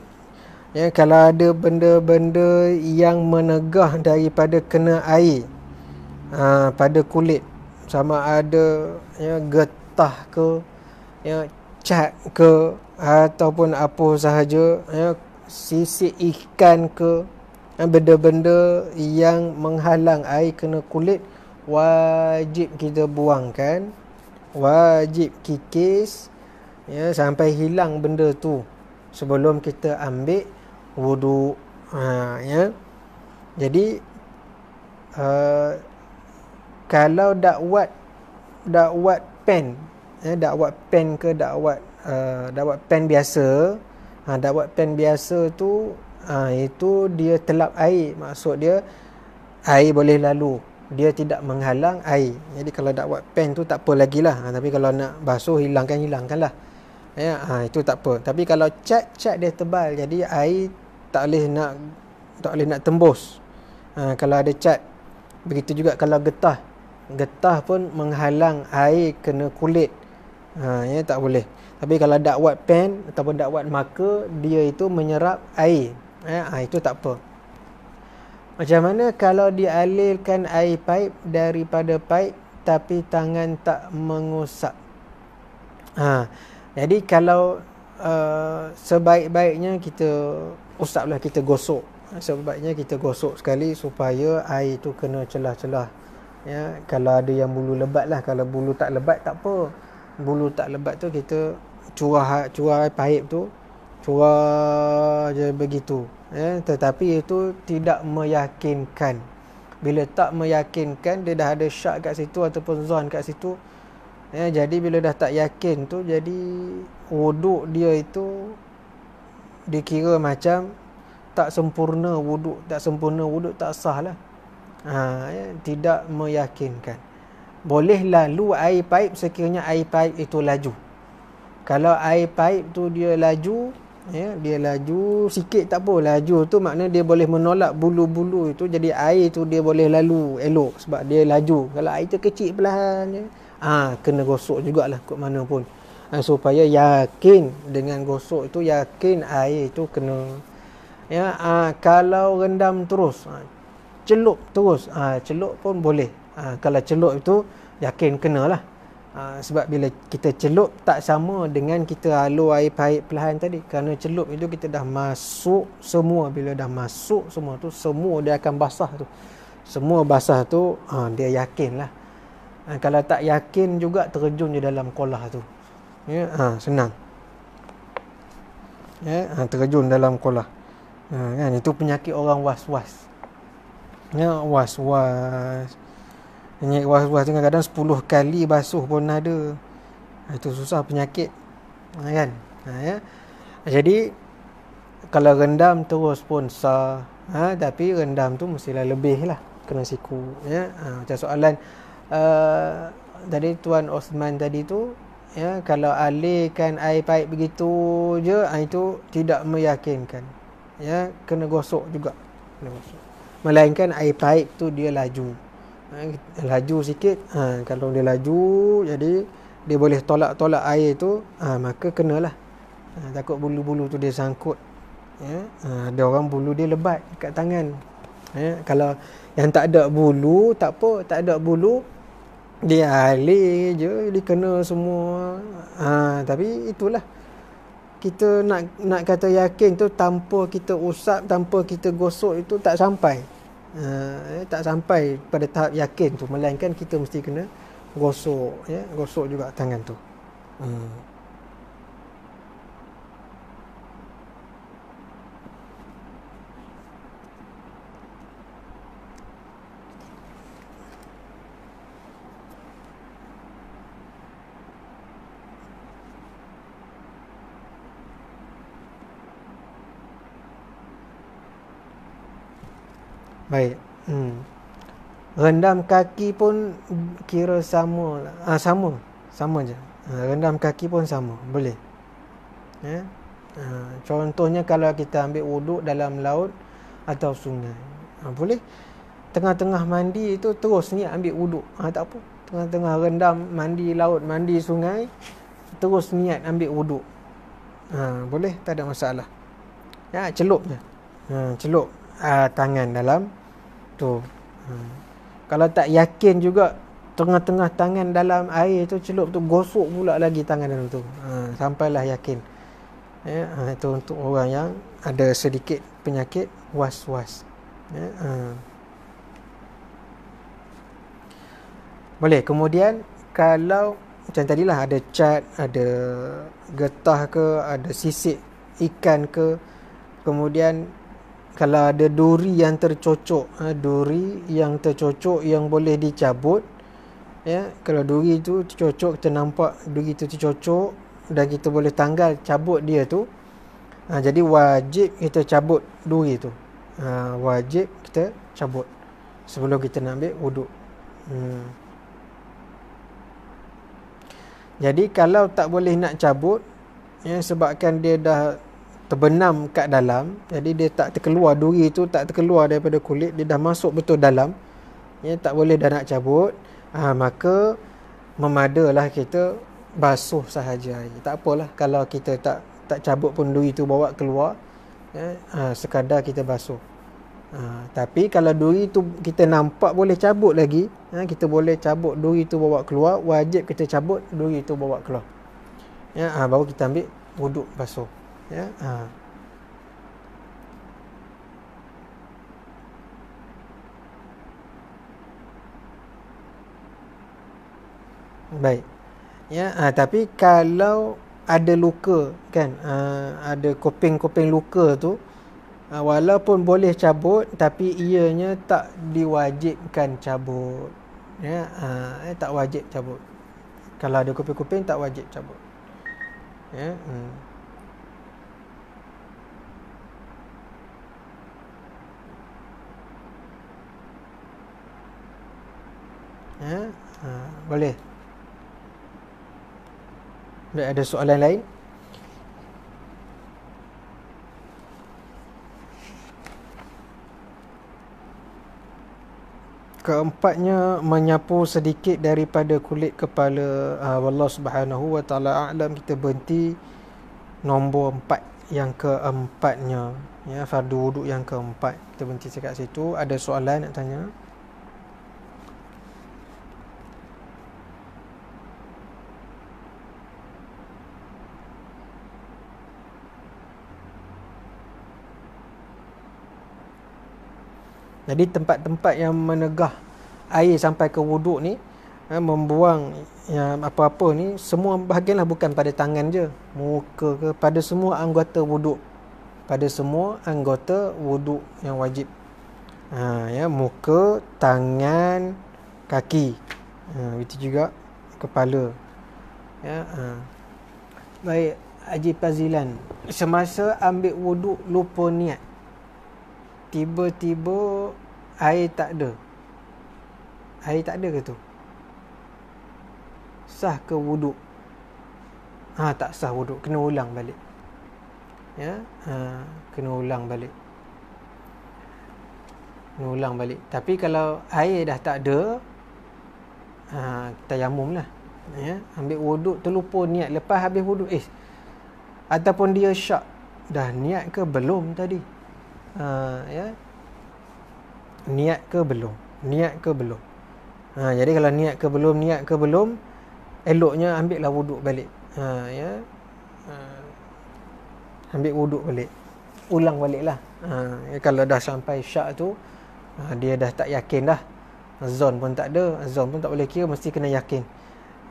ya, Kalau ada benda-benda yang menegah daripada kena air ha, Pada kulit Sama ada ya, getah ke ya, Cat ke Ataupun apa sahaja ya, Sisi ikan ke ya, Benda-benda yang menghalang air kena kulit Wajib kita buangkan wajib kikis ya sampai hilang benda tu sebelum kita ambil wudu. ha ya jadi uh, kalau dakwat dakwat pen ya dakwat pen ke dakwat uh, dakwat pen biasa ha dakwat pen biasa tu ha, itu dia telap air maksud dia air boleh lalu dia tidak menghalang air. Jadi kalau nak buat pen tu tak apa lagi lah. Ha, tapi kalau nak basuh hilangkan hilangkan lah. Ya, ha, itu tak apa. Tapi kalau cat cat dia tebal jadi air tak boleh nak tak boleh nak tembus. Ha, kalau ada cat begitu juga kalau getah getah pun menghalang air kena kulit. Ha, ya tak boleh. Tapi kalau dakwat pen ataupun dakwat buat dia itu menyerap air. Ya, ha, itu tak apa. Macam mana kalau dialirkan air paip daripada paip tapi tangan tak mengusap? Ha. Jadi kalau uh, sebaik-baiknya kita usaplah kita gosok. Sebaiknya kita gosok sekali supaya air itu kena celah-celah. Ya, kalau ada yang bulu lebat lah kalau bulu tak lebat tak apa. Bulu tak lebat tu kita curah curah air paip tu curah je begitu ya, tetapi itu tidak meyakinkan bila tak meyakinkan dia dah ada syak kat situ ataupun zon kat situ ya, jadi bila dah tak yakin tu jadi wuduk dia itu dikira macam tak sempurna wuduk tak sempurna wuduk tak sah lah ha, ya, tidak meyakinkan boleh lalu air paip sekiranya air paip itu laju kalau air paip tu dia laju ya dia laju sikit tak apa laju tu makna dia boleh menolak bulu-bulu itu jadi air tu dia boleh lalu elok sebab dia laju kalau air tu kecil perlahan ya ah ha, kena gosok jugalah kat mana pun ha, supaya yakin dengan gosok itu yakin air itu kena ya ha, kalau rendam terus ha, celup terus ah ha, celup pun boleh ha, kalau celup itu yakin kena lah. Ah, sebab bila kita celup tak sama dengan kita halu air pahit perlahan tadi kerana celup itu kita dah masuk semua bila dah masuk semua tu semua dia akan basah tu semua basah tu ha, dia yakin lah ha, kalau tak yakin juga terjun je dalam kolah tu ya, ha, senang ya, ha, terjun dalam kolah ha, kan? itu penyakit orang was-was ya, was-was Minyak was-was dengan kadang 10 kali basuh pun ada. Ah, itu susah penyakit. Ha, kan? Ha, ya? Jadi, kalau rendam terus pun sah. Ha, tapi rendam tu mestilah lebih lah. Kena siku. Ya? Ha, macam soalan uh, dari Tuan Osman tadi tu. Ya, kalau alirkan air paik begitu je, itu tidak meyakinkan. Ya, kena gosok juga. Kena gosok. Melainkan air paik tu dia laju ha, laju sikit ha, kalau dia laju jadi dia boleh tolak-tolak air tu ha, maka kenalah ha, takut bulu-bulu tu dia sangkut ya ha, ada orang bulu dia lebat dekat tangan ya kalau yang tak ada bulu tak apa tak ada bulu dia alih je dia kena semua ha, tapi itulah kita nak nak kata yakin tu tanpa kita usap tanpa kita gosok itu tak sampai Eh, eh, tak sampai pada tahap yakin tu melainkan kita mesti kena gosok ya gosok juga tangan tu hmm. Baik. Hmm. Rendam kaki pun kira sama lah. ah, sama. Sama je. Ah, rendam kaki pun sama. Boleh. Ya. Ah, contohnya kalau kita ambil wuduk dalam laut atau sungai. Ah, boleh. Tengah-tengah mandi itu terus ni ambil wuduk. Ah, tak apa. Tengah-tengah rendam mandi laut, mandi sungai terus niat ambil wuduk. Ha, ah, boleh tak ada masalah. Ya, celup je. Ha, celup uh, tangan dalam tu ha. kalau tak yakin juga tengah-tengah tangan dalam air tu celup tu gosok pula lagi tangan dalam tu ha. sampailah yakin ya ha. itu untuk orang yang ada sedikit penyakit was-was ya ha. boleh kemudian kalau macam tadilah ada cat ada getah ke ada sisik ikan ke kemudian kalau ada duri yang tercocok eh, duri yang tercocok yang boleh dicabut ya kalau duri tu tercocok kita nampak duri tu tercocok dan kita boleh tanggal cabut dia tu ha, jadi wajib kita cabut duri tu ha, wajib kita cabut sebelum kita nak ambil wuduk hmm. jadi kalau tak boleh nak cabut ya sebabkan dia dah terbenam kat dalam jadi dia tak terkeluar duri tu tak terkeluar daripada kulit dia dah masuk betul dalam ya tak boleh dah nak cabut ha, maka memadalah kita basuh sahaja tak apalah kalau kita tak tak cabut pun duri tu bawa keluar ya ha, sekadar kita basuh ha, tapi kalau duri tu kita nampak boleh cabut lagi ya, kita boleh cabut duri tu bawa keluar wajib kita cabut duri tu bawa keluar ya ha, baru kita ambil wuduk basuh Ya. Ha. Baik. Ya, ha, tapi kalau ada luka kan, ha, ada kuping-kuping luka tu ha, walaupun boleh cabut tapi ianya tak diwajibkan cabut. Ya, ha, eh, tak wajib cabut. Kalau ada kuping-kuping tak wajib cabut. Ya, hmm. Ha? ha, boleh. Baik, ada soalan lain? keempatnya menyapu sedikit daripada kulit kepala uh, ha, Allah Subhanahu wa taala alam kita berhenti nombor empat yang keempatnya ya fardu wuduk yang keempat kita berhenti cakap situ ada soalan nak tanya Jadi tempat-tempat yang menegah air sampai ke wuduk ni eh, membuang ya, apa-apa ni semua bahagianlah bukan pada tangan je muka ke pada semua anggota wuduk pada semua anggota wuduk yang wajib ha, ya muka tangan kaki ha, itu juga kepala ya ha. baik Haji Pazilan semasa ambil wuduk lupa niat tiba-tiba air tak ada. Air tak ada ke tu? Sah ke wuduk? Ha tak sah wuduk, kena ulang balik. Ya, ha kena ulang balik. Kena ulang balik. Tapi kalau air dah tak ada, ha lah, Ya, ambil wuduk terlupa niat lepas habis wuduk. Eh ataupun dia syak dah niat ke belum tadi? ha, ya niat ke belum niat ke belum ha, jadi kalau niat ke belum niat ke belum eloknya ambillah wuduk balik ha, ya ha, ambil wuduk balik ulang baliklah ha, ya, kalau dah sampai syak tu ha, dia dah tak yakin dah zon pun tak ada zon pun tak boleh kira mesti kena yakin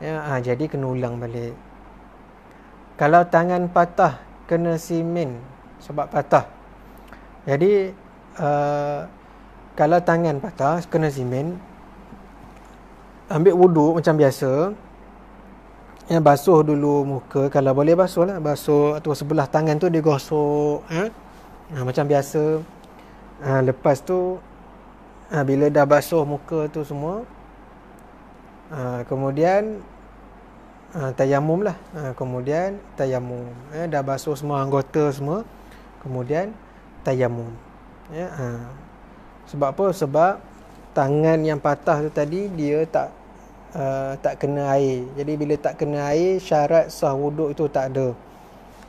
ya ha, jadi kena ulang balik kalau tangan patah kena simen sebab patah jadi uh, kalau tangan patah kena simen ambil wuduk macam biasa ya basuh dulu muka kalau boleh basuh lah basuh atau sebelah tangan tu digosok eh? Ya. ha, macam biasa ha, lepas tu ha, bila dah basuh muka tu semua ha, kemudian ha, tayamum lah ha, kemudian tayamum eh, dah basuh semua anggota semua kemudian tayamum ya ha. sebab apa sebab tangan yang patah tu tadi dia tak uh, tak kena air jadi bila tak kena air syarat sah wuduk itu tak ada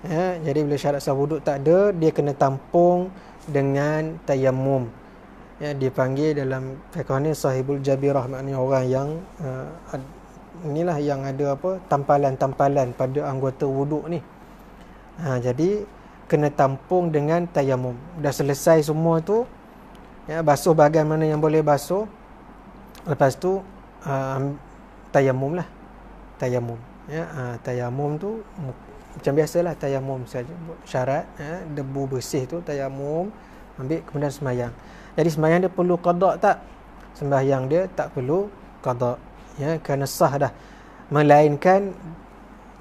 ya jadi bila syarat sah wuduk tak ada dia kena tampung dengan tayamum ya panggil dalam fiqh ni sahibul jabirah maknanya orang yang uh, ad, inilah yang ada apa tampalan-tampalan pada anggota wuduk ni ha, jadi kena tampung dengan tayamum. Dah selesai semua tu. Ya, basuh bahagian mana yang boleh basuh. Lepas tu uh, tayamum lah. Tayamum. Ya, uh, tayamum tu macam biasalah tayamum saja syarat ya, debu bersih tu tayamum ambil kemudian semayang. Jadi semayang dia perlu qada tak? Sembahyang dia tak perlu qada. Ya, kerana sah dah. Melainkan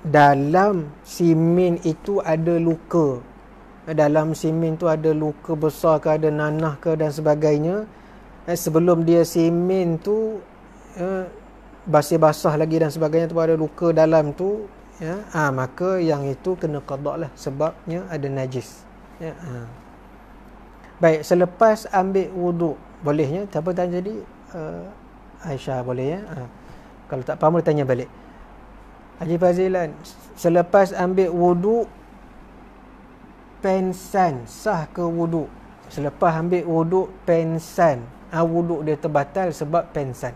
dalam simin itu ada luka Eh, dalam simen tu ada luka besar ke ada nanah ke dan sebagainya eh, sebelum dia simen tu eh, basah-basah lagi dan sebagainya tu ada luka dalam tu ya ah ha, maka yang itu kena qada lah sebabnya ada najis ya ha. baik selepas ambil wuduk bolehnya siapa tanya jadi uh, Aisyah boleh ya ha. kalau tak faham boleh tanya balik Haji Fazilan selepas ambil wuduk pensan sah ke wuduk selepas ambil wuduk pensan ah ha, wuduk dia terbatal sebab pensan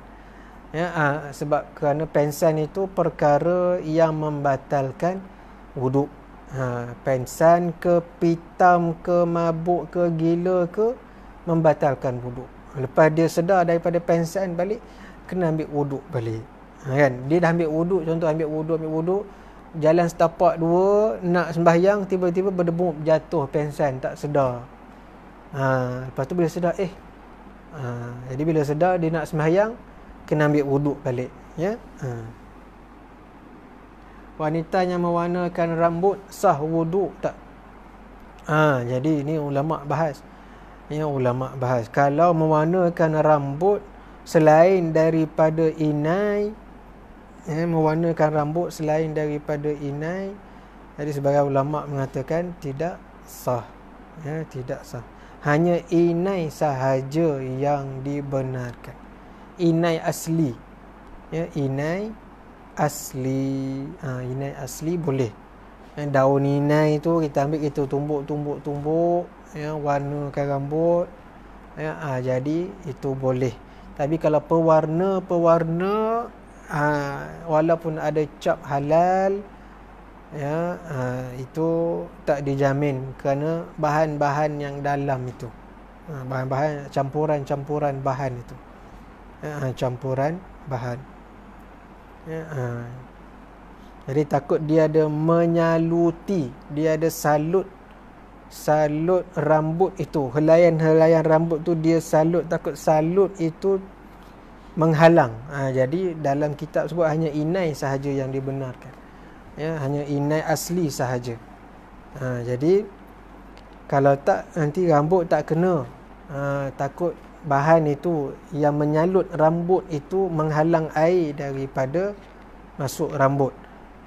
ya ha, sebab kerana pensan itu perkara yang membatalkan wuduk ha ah, pensan ke pitam ke mabuk ke gila ke membatalkan wuduk lepas dia sedar daripada pensan balik kena ambil wuduk balik ha, kan dia dah ambil wuduk contoh ambil wuduk ambil wuduk jalan setapak dua nak sembahyang tiba-tiba berdebu jatuh pensan tak sedar ha, lepas tu bila sedar eh ha, jadi bila sedar dia nak sembahyang kena ambil wuduk balik ya ha. wanita yang mewarnakan rambut sah wuduk tak ha, jadi ini ulama bahas ini ulama bahas kalau mewarnakan rambut selain daripada inai eh, mewarnakan rambut selain daripada inai jadi sebagai ulama mengatakan tidak sah ya tidak sah hanya inai sahaja yang dibenarkan inai asli ya inai asli ha, inai asli boleh eh, daun inai tu kita ambil kita tumbuk tumbuk tumbuk ya eh, warnakan rambut ya ha, jadi itu boleh tapi kalau pewarna pewarna ha, walaupun ada cap halal ya ha, itu tak dijamin kerana bahan-bahan yang dalam itu ha, bahan-bahan campuran-campuran bahan itu ya, ha, campuran bahan ya, ha. jadi takut dia ada menyaluti dia ada salut salut rambut itu helaian-helaian rambut tu dia salut takut salut itu menghalang. Ha, jadi dalam kitab sebut hanya inai sahaja yang dibenarkan. Ya, hanya inai asli sahaja. Ha, jadi kalau tak nanti rambut tak kena. Ha, takut bahan itu yang menyalut rambut itu menghalang air daripada masuk rambut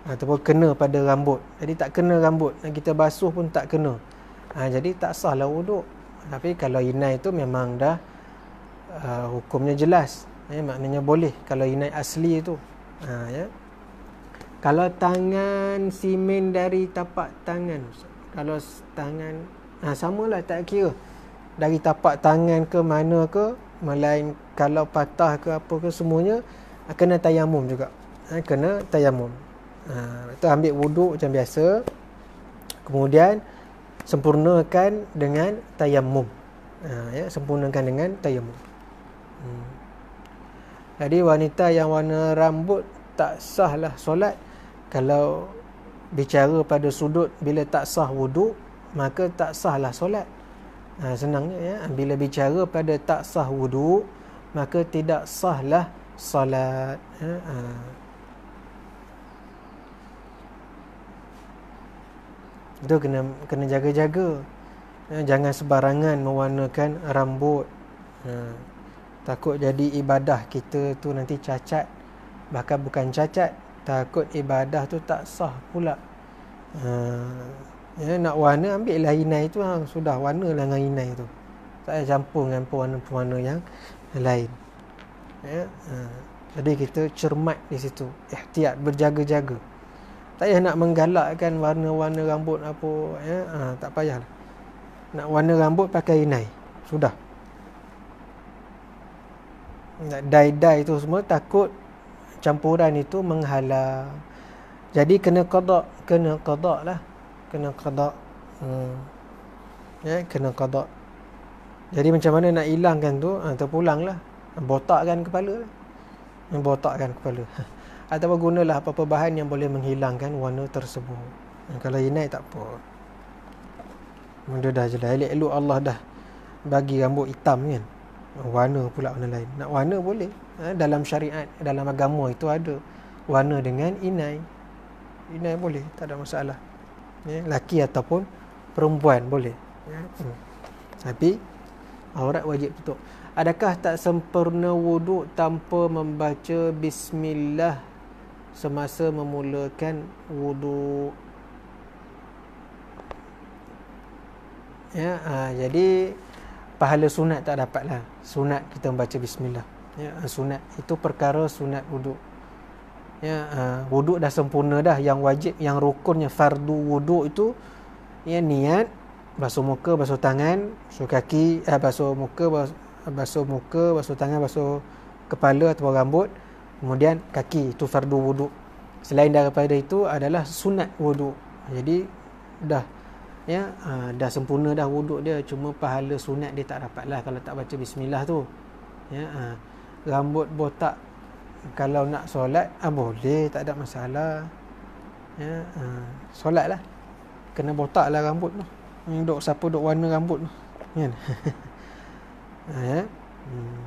ataupun kena pada rambut. Jadi tak kena rambut. Kita basuh pun tak kena. Ha, jadi tak sahlah wuduk. Tapi kalau inai itu memang dah uh, hukumnya jelas eh, maknanya boleh kalau inai asli itu, ha, ya. kalau tangan simen dari tapak tangan kalau tangan ha, sama lah tak kira dari tapak tangan ke mana ke melain kalau patah ke apa ke semuanya ha, kena tayamum juga ha, kena tayamum ha, tu ambil wuduk macam biasa kemudian sempurnakan dengan tayamum ha, ya, sempurnakan dengan tayamum hmm. Jadi wanita yang warna rambut tak sahlah solat kalau bicara pada sudut bila tak sah wudu, maka tak sahlah solat. Ha, senangnya ya bila bicara pada tak sah wudu, maka tidak sahlah solat. Ha, ha. Itu kena kena jaga-jaga. Ha, jangan sebarangan mewarnakan rambut. Ha takut jadi ibadah kita tu nanti cacat bahkan bukan cacat takut ibadah tu tak sah pula ha, ya, nak warna ambil lah inai tu ha, sudah warna lah dengan inai tu tak payah campur dengan pewarna-pewarna yang lain ya, ha. jadi kita cermat di situ ihtiat berjaga-jaga tak payah nak menggalakkan warna-warna rambut apa ya. Ha, tak payah nak warna rambut pakai inai sudah dai-dai tu semua takut campuran itu menghala jadi kena qada kena qada lah kena qada hmm. ya kena qada jadi macam mana nak hilangkan tu atau ha, pulanglah botakkan kepala lah. Hmm, botakkan kepala <laughs> atau gunalah apa-apa bahan yang boleh menghilangkan warna tersebut ha, kalau inai tak apa Benda dah jelas Elok-elok Allah dah Bagi rambut hitam kan warna pula warna lain nak warna boleh ha? dalam syariat dalam agama itu ada warna dengan inai inai boleh tak ada masalah ya? laki ataupun perempuan boleh ya? hmm. tapi aurat wajib tutup adakah tak sempurna wuduk tanpa membaca bismillah semasa memulakan wuduk ya ha, jadi pahala sunat tak dapatlah sunat kita membaca bismillah ya eh, sunat itu perkara sunat wuduk ya uh, wuduk dah sempurna dah yang wajib yang rukunnya fardu wuduk itu ya niat basuh muka basuh tangan basuh kaki uh, basuh muka basuh, basuh muka basuh tangan basuh kepala atau rambut kemudian kaki itu fardu wuduk selain daripada itu adalah sunat wuduk jadi dah ya ha, dah sempurna dah wuduk dia cuma pahala sunat dia tak dapatlah kalau tak baca bismillah tu ya ha. rambut botak kalau nak solat ah boleh tak ada masalah ya ha. solatlah kena botaklah rambut tu hmm, dok siapa dok warna rambut tu ya, ha, <laughs> ya? Hmm.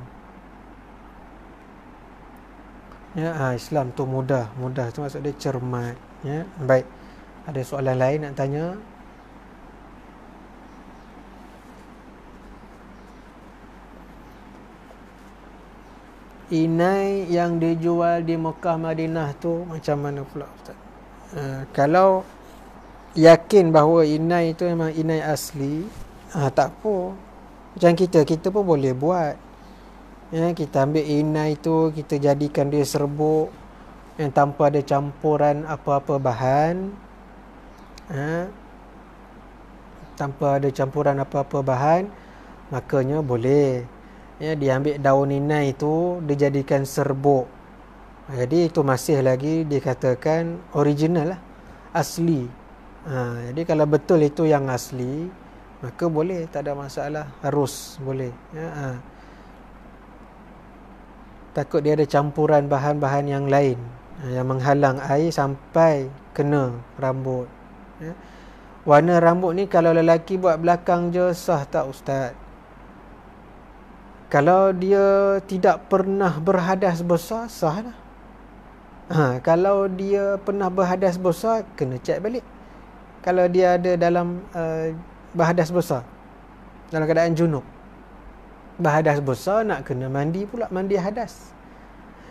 ya ha, Islam tu mudah mudah tu maksud dia cermat ya baik ada soalan lain nak tanya inai yang dijual di Mekah Madinah tu macam mana pula ustaz? Uh, kalau yakin bahawa inai itu memang inai asli, uh, tak apa. Macam kita, kita pun boleh buat. Ya, kita ambil inai itu, kita jadikan dia serbuk yang tanpa ada campuran apa-apa bahan. Ha? Tanpa ada campuran apa-apa bahan, makanya boleh ya dia ambil daun ninai itu dijadikan serbuk jadi itu masih lagi dikatakan original lah asli ha, jadi kalau betul itu yang asli maka boleh tak ada masalah harus boleh ya, ha. takut dia ada campuran bahan-bahan yang lain ha, yang menghalang air sampai kena rambut ya. warna rambut ni kalau lelaki buat belakang je sah tak ustaz kalau dia tidak pernah berhadas besar, sah lah. Ha, kalau dia pernah berhadas besar, kena cek balik. Kalau dia ada dalam uh, berhadas besar, dalam keadaan junub. Berhadas besar nak kena mandi pula, mandi hadas.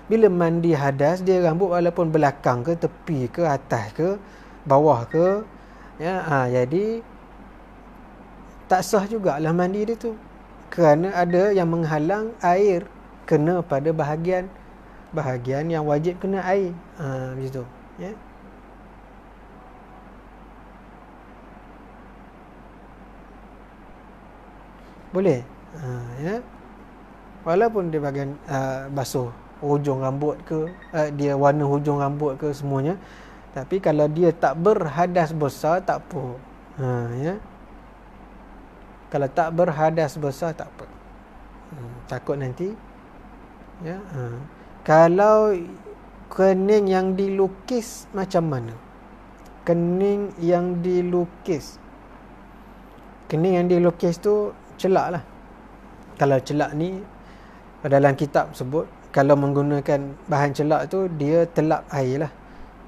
Bila mandi hadas, dia rambut walaupun belakang ke, tepi ke, atas ke, bawah ke. Ya, ha, jadi, tak sah jugalah mandi dia tu kerana ada yang menghalang air kena pada bahagian bahagian yang wajib kena air ha, macam ya yeah. boleh ha, ya yeah. walaupun di bahagian uh, basuh hujung rambut ke uh, dia warna hujung rambut ke semuanya tapi kalau dia tak berhadas besar tak apa ha ya yeah kalau tak berhadas besar tak apa hmm, takut nanti ya hmm. kalau kening yang dilukis macam mana kening yang dilukis kening yang dilukis tu celak lah kalau celak ni dalam kitab sebut kalau menggunakan bahan celak tu dia telap air lah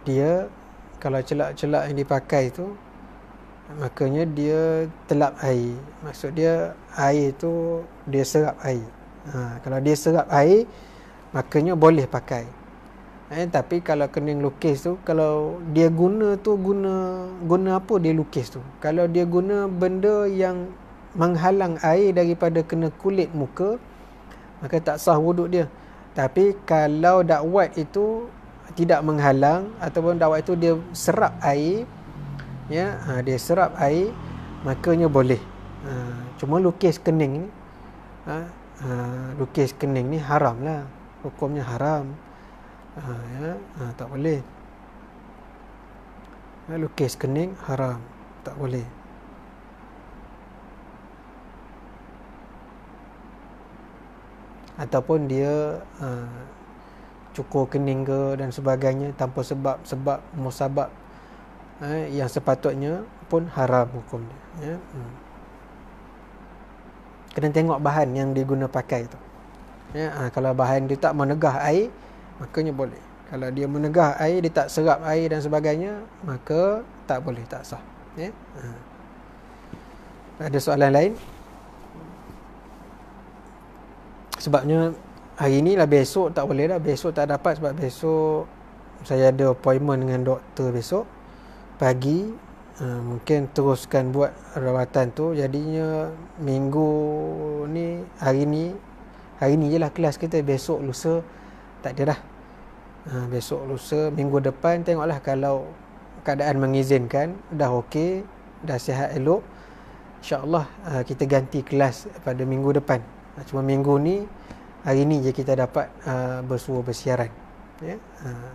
dia kalau celak-celak yang dipakai tu makanya dia telap air maksud dia air itu dia serap air ha, kalau dia serap air makanya boleh pakai eh, tapi kalau kening lukis tu kalau dia guna tu guna guna apa dia lukis tu kalau dia guna benda yang menghalang air daripada kena kulit muka maka tak sah wuduk dia tapi kalau dakwat itu tidak menghalang ataupun dakwat itu dia serap air ya ha, dia serap air makanya boleh ha, cuma lukis kening ni ha, ha, lukis kening ni haram lah hukumnya haram ha, ya, ha, tak boleh ha, lukis kening haram tak boleh ataupun dia ha, cukur kening ke dan sebagainya tanpa sebab sebab musabab Eh, yang sepatutnya pun haram hukum dia ya hmm. kena tengok bahan yang diguna pakai tu ya ha, kalau bahan dia tak menegah air makanya boleh kalau dia menegah air dia tak serap air dan sebagainya maka tak boleh tak sah ya ha. ada soalan lain sebabnya hari ni lah besok tak boleh dah besok tak dapat sebab besok saya ada appointment dengan doktor besok pagi uh, mungkin teruskan buat rawatan tu jadinya minggu ni hari ni hari ni je lah kelas kita besok lusa tak ada dah uh, besok lusa minggu depan tengoklah kalau keadaan mengizinkan dah okey dah sihat elok insyaallah uh, kita ganti kelas pada minggu depan cuma minggu ni hari ni je kita dapat uh, bersua bersiaran ya yeah? uh,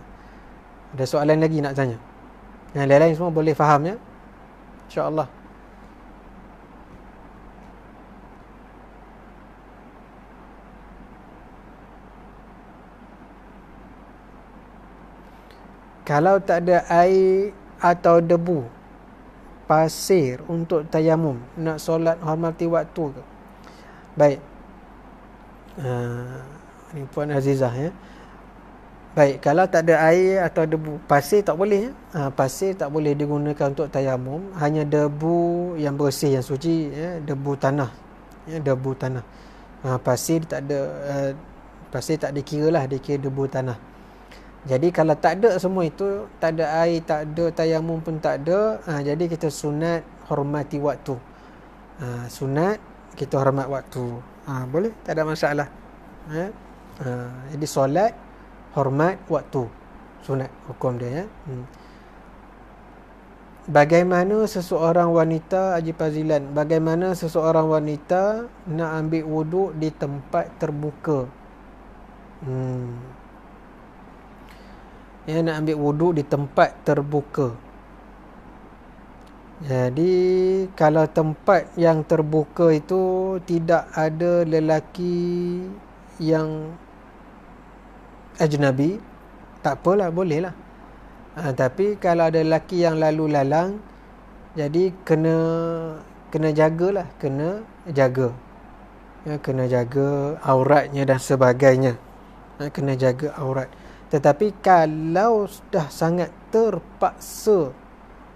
ada soalan lagi nak tanya yang lain-lain semua boleh faham ya. InsyaAllah. Kalau tak ada air atau debu, pasir untuk tayamum, nak solat hormati waktu ke? Baik. Uh, ini Puan Azizah ya. Uh, Baik, kalau tak ada air atau debu, pasir tak boleh. Ya? Ha, pasir tak boleh digunakan untuk tayamum. Hanya debu yang bersih, yang suci. Ya? Debu tanah. Ya? Debu tanah. Ha, pasir tak ada... Uh, pasir tak dikira lah. Dikira debu tanah. Jadi kalau tak ada semua itu, tak ada air, tak ada tayamum pun tak ada. Ha, jadi kita sunat hormati waktu. Ha, sunat kita hormat waktu. Ha, boleh? Tak ada masalah. Ya? Ha, jadi solat hormat waktu sunat hukum dia ya hmm. bagaimana seseorang wanita Haji Fazilan bagaimana seseorang wanita nak ambil wuduk di tempat terbuka hmm. ya nak ambil wuduk di tempat terbuka jadi kalau tempat yang terbuka itu tidak ada lelaki yang ajnabi tak apalah boleh lah ha, tapi kalau ada lelaki yang lalu lalang jadi kena kena jagalah kena jaga ya, kena jaga auratnya dan sebagainya ha, kena jaga aurat tetapi kalau sudah sangat terpaksa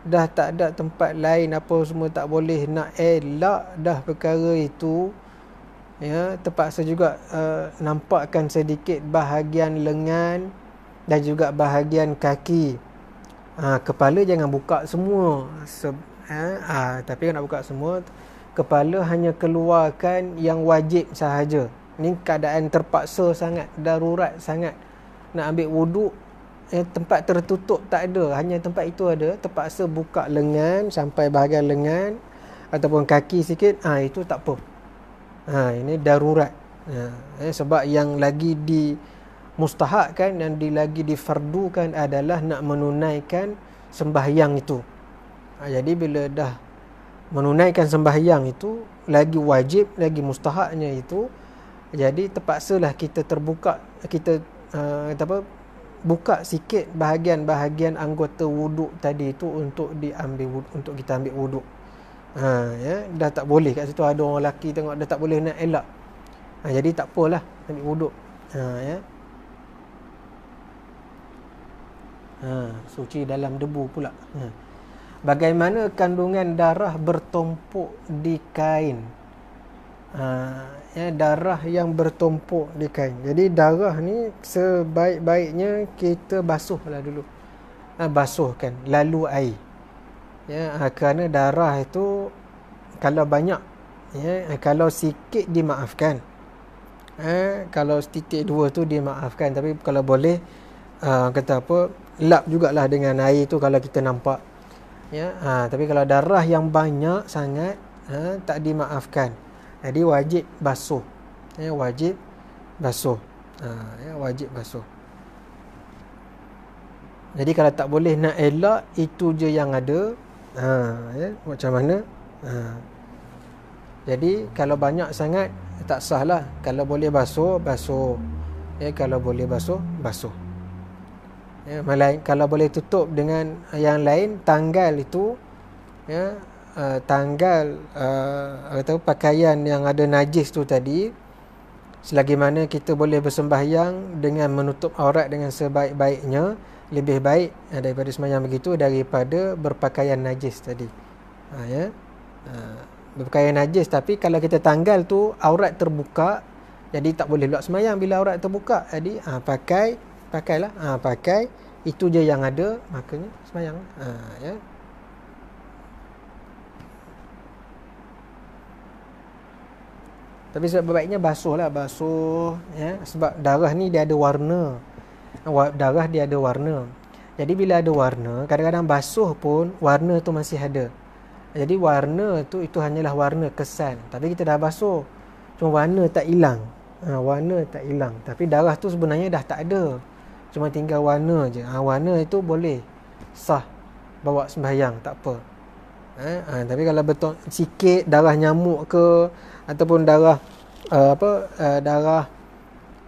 dah tak ada tempat lain apa semua tak boleh nak elak dah perkara itu ya terpaksa juga uh, nampakkan sedikit bahagian lengan dan juga bahagian kaki ha, kepala jangan buka semua Se- ha, ha, tapi kalau nak buka semua kepala hanya keluarkan yang wajib sahaja Ini keadaan terpaksa sangat darurat sangat nak ambil wuduk eh, tempat tertutup tak ada hanya tempat itu ada terpaksa buka lengan sampai bahagian lengan ataupun kaki sikit ah ha, itu tak apa ha, ini darurat ha, eh, sebab yang lagi di mustahakkan dan di lagi difardukan adalah nak menunaikan sembahyang itu ha, jadi bila dah menunaikan sembahyang itu lagi wajib lagi mustahaknya itu jadi terpaksalah kita terbuka kita uh, apa buka sikit bahagian-bahagian anggota wuduk tadi itu untuk diambil untuk kita ambil wuduk ha, ya, dah tak boleh kat situ ada orang lelaki tengok dah tak boleh nak elak ha, jadi tak apalah ambil wuduk ha, ya. ha, suci dalam debu pula ha. bagaimana kandungan darah bertumpuk di kain ha, ya, darah yang bertumpuk di kain jadi darah ni sebaik-baiknya kita basuhlah dulu ha, basuhkan lalu air ya ha, kerana darah itu kalau banyak ya ha, kalau sikit dimaafkan eh kalau titik dua tu dimaafkan tapi kalau boleh uh, kata apa lap jugalah dengan air tu kalau kita nampak ya ha, tapi kalau darah yang banyak sangat ha, tak dimaafkan jadi wajib basuh ya wajib basuh ha, ya wajib basuh jadi kalau tak boleh nak elak itu je yang ada ha, ya, macam mana ha. jadi kalau banyak sangat tak sah lah kalau boleh basuh basuh ya, kalau boleh basuh basuh ya, malai, kalau boleh tutup dengan yang lain tanggal itu ya, uh, tanggal uh, ha, atau pakaian yang ada najis tu tadi selagi mana kita boleh bersembahyang dengan menutup aurat dengan sebaik-baiknya lebih baik ha, daripada semayang begitu daripada berpakaian najis tadi. Ha, ya. Ha, berpakaian najis tapi kalau kita tanggal tu aurat terbuka jadi tak boleh buat semayang bila aurat terbuka. Jadi ha, pakai pakailah ha, pakai itu je yang ada makanya semayang. Ha, ya. Tapi sebab baiknya basuh lah basuh ya sebab darah ni dia ada warna darah dia ada warna. Jadi bila ada warna, kadang-kadang basuh pun warna tu masih ada. Jadi warna tu itu hanyalah warna kesan. Tapi kita dah basuh, cuma warna tak hilang. Ha, warna tak hilang. Tapi darah tu sebenarnya dah tak ada. Cuma tinggal warna je. Ha, warna itu boleh sah bawa sembahyang, tak apa. Ha, ha, tapi kalau betul sikit darah nyamuk ke ataupun darah uh, apa uh, darah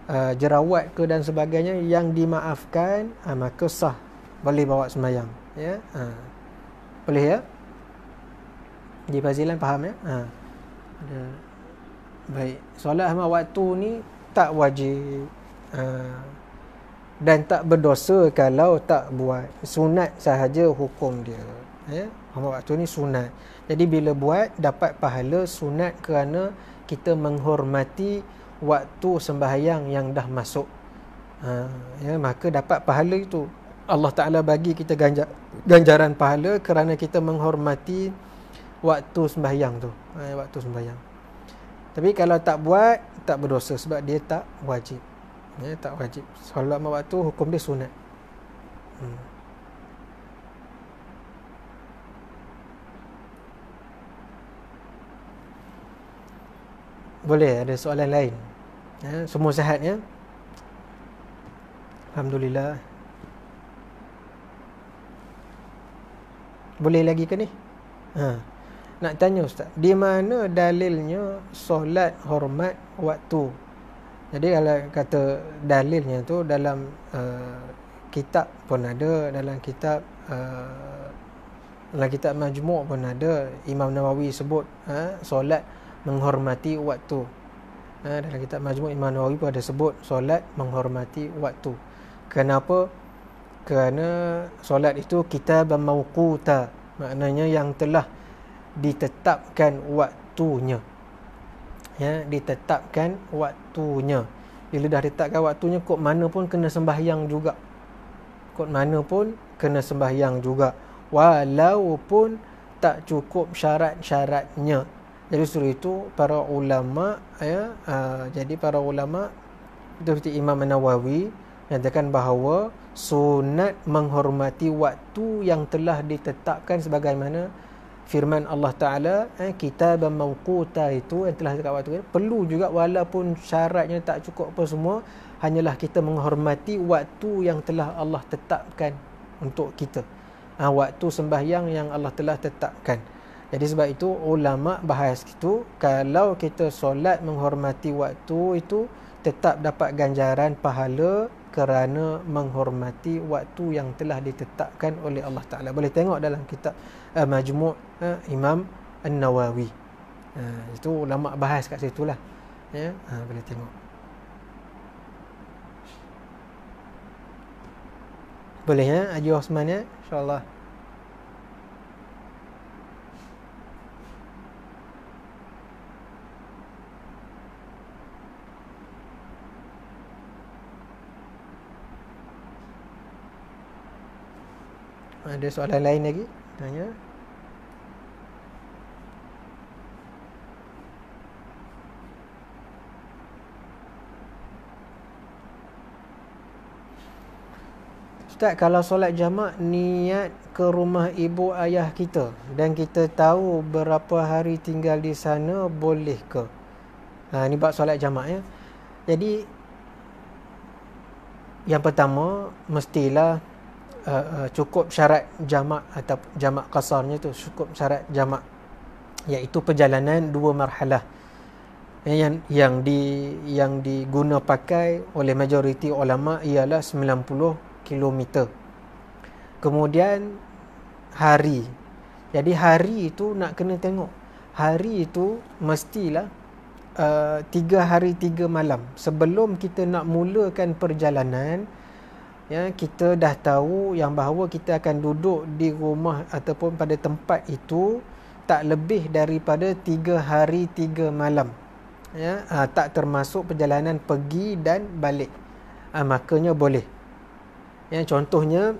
uh, jerawat ke dan sebagainya yang dimaafkan uh, maka sah boleh bawa sembahyang ya ha. boleh ya di fazilan faham ya ha. ada baik solat lima waktu ni tak wajib ha. dan tak berdosa kalau tak buat sunat sahaja hukum dia ya lima waktu ni sunat jadi bila buat dapat pahala sunat kerana kita menghormati waktu sembahyang yang dah masuk ha, ya, maka dapat pahala itu Allah Ta'ala bagi kita ganja, ganjaran pahala kerana kita menghormati waktu sembahyang tu ha, waktu sembahyang tapi kalau tak buat tak berdosa sebab dia tak wajib ya, tak wajib solat waktu hukum dia sunat hmm. boleh ada soalan lain ya, semua sehat ya Alhamdulillah boleh lagi ke ni ha. nak tanya ustaz di mana dalilnya solat hormat waktu jadi kalau kata dalilnya tu dalam uh, kitab pun ada dalam kitab uh, dalam kitab majmuk pun ada Imam Nawawi sebut uh, solat menghormati waktu. Ha, dalam kitab Majmu' Imam Nawawi pun ada sebut solat menghormati waktu. Kenapa? Kerana solat itu kitab mawquta. Maknanya yang telah ditetapkan waktunya. Ya, ditetapkan waktunya. Bila dah ditetapkan waktunya, kot mana pun kena sembahyang juga. Kot mana pun kena sembahyang juga. Walaupun tak cukup syarat-syaratnya jadi suruh itu para ulama ya uh, jadi para ulama seperti Imam Nawawi menyatakan bahawa sunat menghormati waktu yang telah ditetapkan sebagaimana firman Allah Taala eh, kitab mauquta itu yang telah dekat waktu perlu juga walaupun syaratnya tak cukup apa semua hanyalah kita menghormati waktu yang telah Allah tetapkan untuk kita ha, waktu sembahyang yang Allah telah tetapkan jadi sebab itu ulama bahas itu kalau kita solat menghormati waktu itu tetap dapat ganjaran pahala kerana menghormati waktu yang telah ditetapkan oleh Allah Taala. Boleh tengok dalam kitab uh, Majmu' uh, Imam An-Nawawi. Uh, itu ulama bahas kat situ lah. Ya, yeah? Ha, uh, boleh tengok. Boleh ya, Haji Osman ya? InsyaAllah. ada soalan lain lagi tanya Ustaz kalau solat jamak niat ke rumah ibu ayah kita dan kita tahu berapa hari tinggal di sana boleh ke? Ha, ini buat solat jamak ya. Jadi yang pertama mestilah uh, uh, cukup syarat jamak atau jamak kasarnya tu cukup syarat jamak iaitu perjalanan dua marhalah yang yang di yang diguna pakai oleh majoriti ulama ialah 90 km. Kemudian hari. Jadi hari itu nak kena tengok. Hari itu mestilah uh, tiga hari tiga malam sebelum kita nak mulakan perjalanan ya kita dah tahu yang bahawa kita akan duduk di rumah ataupun pada tempat itu tak lebih daripada 3 hari 3 malam ya ha, tak termasuk perjalanan pergi dan balik ha, makanya boleh ya contohnya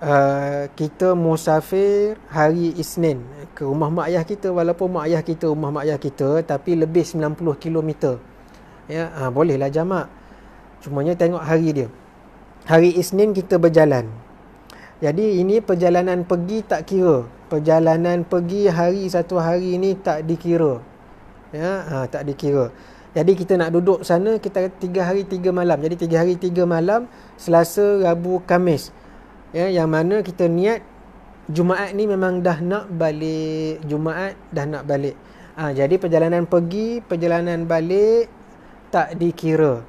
uh, kita musafir hari Isnin ke rumah mak ayah kita walaupun mak ayah kita rumah mak ayah kita tapi lebih 90 km ya ha, bolehlah jamak cumanya tengok hari dia hari Isnin kita berjalan. Jadi ini perjalanan pergi tak kira. Perjalanan pergi hari satu hari ini tak dikira. Ya, ha, tak dikira. Jadi kita nak duduk sana kita tiga hari tiga malam. Jadi tiga hari tiga malam Selasa, Rabu, Kamis. Ya, yang mana kita niat Jumaat ni memang dah nak balik Jumaat dah nak balik ha, Jadi perjalanan pergi Perjalanan balik Tak dikira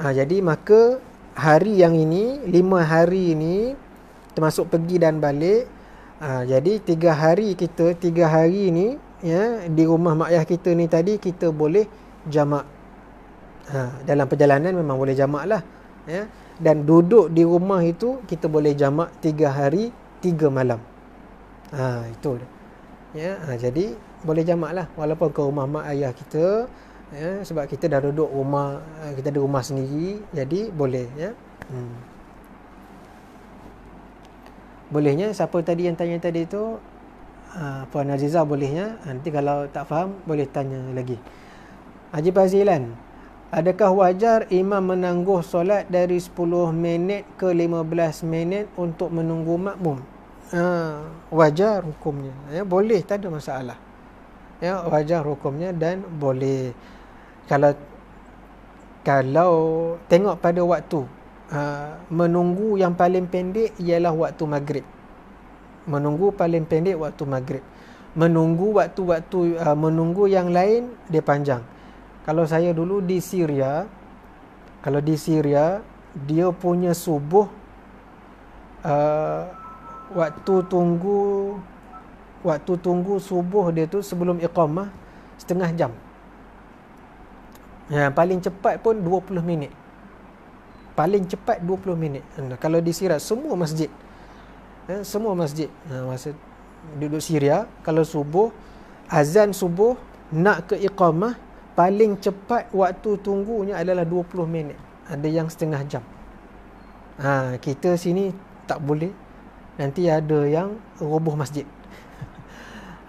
ha, Jadi maka hari yang ini, lima hari ini termasuk pergi dan balik. Uh, jadi tiga hari kita, tiga hari ini ya di rumah mak ayah kita ni tadi kita boleh jamak. Ha, dalam perjalanan memang boleh jamak lah. Ya. Dan duduk di rumah itu kita boleh jamak tiga hari, tiga malam. Ha, itu. Ya, ha, jadi boleh jamak lah walaupun ke rumah mak ayah kita ya sebab kita dah duduk rumah eh, kita ada rumah sendiri jadi boleh ya hmm. bolehnya siapa tadi yang tanya tadi tu ah, puan Aziza bolehnya ah, nanti kalau tak faham boleh tanya lagi Haji Fazilan Adakah wajar imam menangguh solat dari 10 minit ke 15 minit untuk menunggu makmum? Uh, wajar hukumnya. Ya, boleh, tak ada masalah. Ya, wajar hukumnya dan boleh kalau kalau tengok pada waktu uh, menunggu yang paling pendek ialah waktu maghrib menunggu paling pendek waktu maghrib menunggu waktu-waktu uh, menunggu yang lain dia panjang kalau saya dulu di Syria kalau di Syria dia punya subuh uh, waktu tunggu waktu tunggu subuh dia tu sebelum iqamah setengah jam Ya paling cepat pun 20 minit. Paling cepat 20 minit. kalau di Syria semua masjid. Ha, semua masjid. Ha, masa duduk Syria kalau subuh azan subuh nak ke iqamah paling cepat waktu tunggunya adalah 20 minit. Ada yang setengah jam. Ha, kita sini tak boleh. Nanti ada yang roboh masjid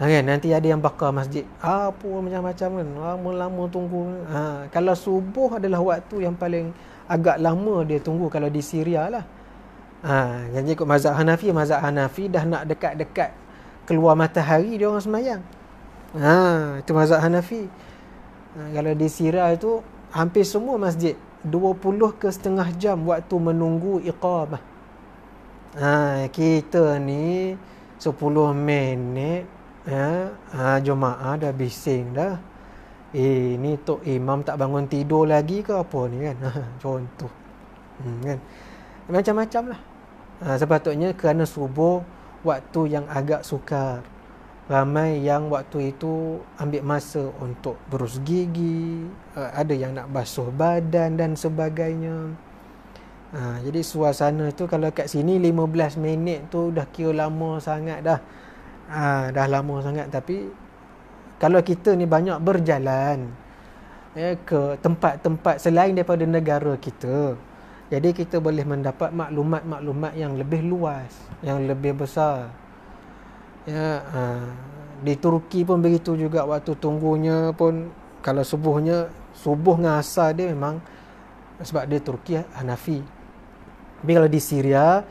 kan? Nanti ada yang bakar masjid Apa macam-macam kan Lama-lama tunggu ha, Kalau subuh adalah waktu yang paling Agak lama dia tunggu kalau di Syria lah ha, Yang ikut mazhab Hanafi Mazhab Hanafi dah nak dekat-dekat Keluar matahari dia orang semayang ha, Itu mazhab Hanafi ha, Kalau di Syria itu Hampir semua masjid 20 ke setengah jam waktu menunggu iqamah. Ha, kita ni 10 minit ya ha, jemaah dah bising dah eh ni tok imam tak bangun tidur lagi ke apa ni kan <laughs> contoh hmm, kan macam-macam lah ha, sepatutnya kerana subuh waktu yang agak sukar ramai yang waktu itu ambil masa untuk berus gigi ha, ada yang nak basuh badan dan sebagainya ha, jadi suasana tu kalau kat sini 15 minit tu dah kira lama sangat dah ha, dah lama sangat tapi kalau kita ni banyak berjalan ya, ke tempat-tempat selain daripada negara kita jadi kita boleh mendapat maklumat-maklumat yang lebih luas yang lebih besar ya ha. di Turki pun begitu juga waktu tunggunya pun kalau subuhnya subuh dengan asar dia memang sebab dia Turki Hanafi tapi kalau di Syria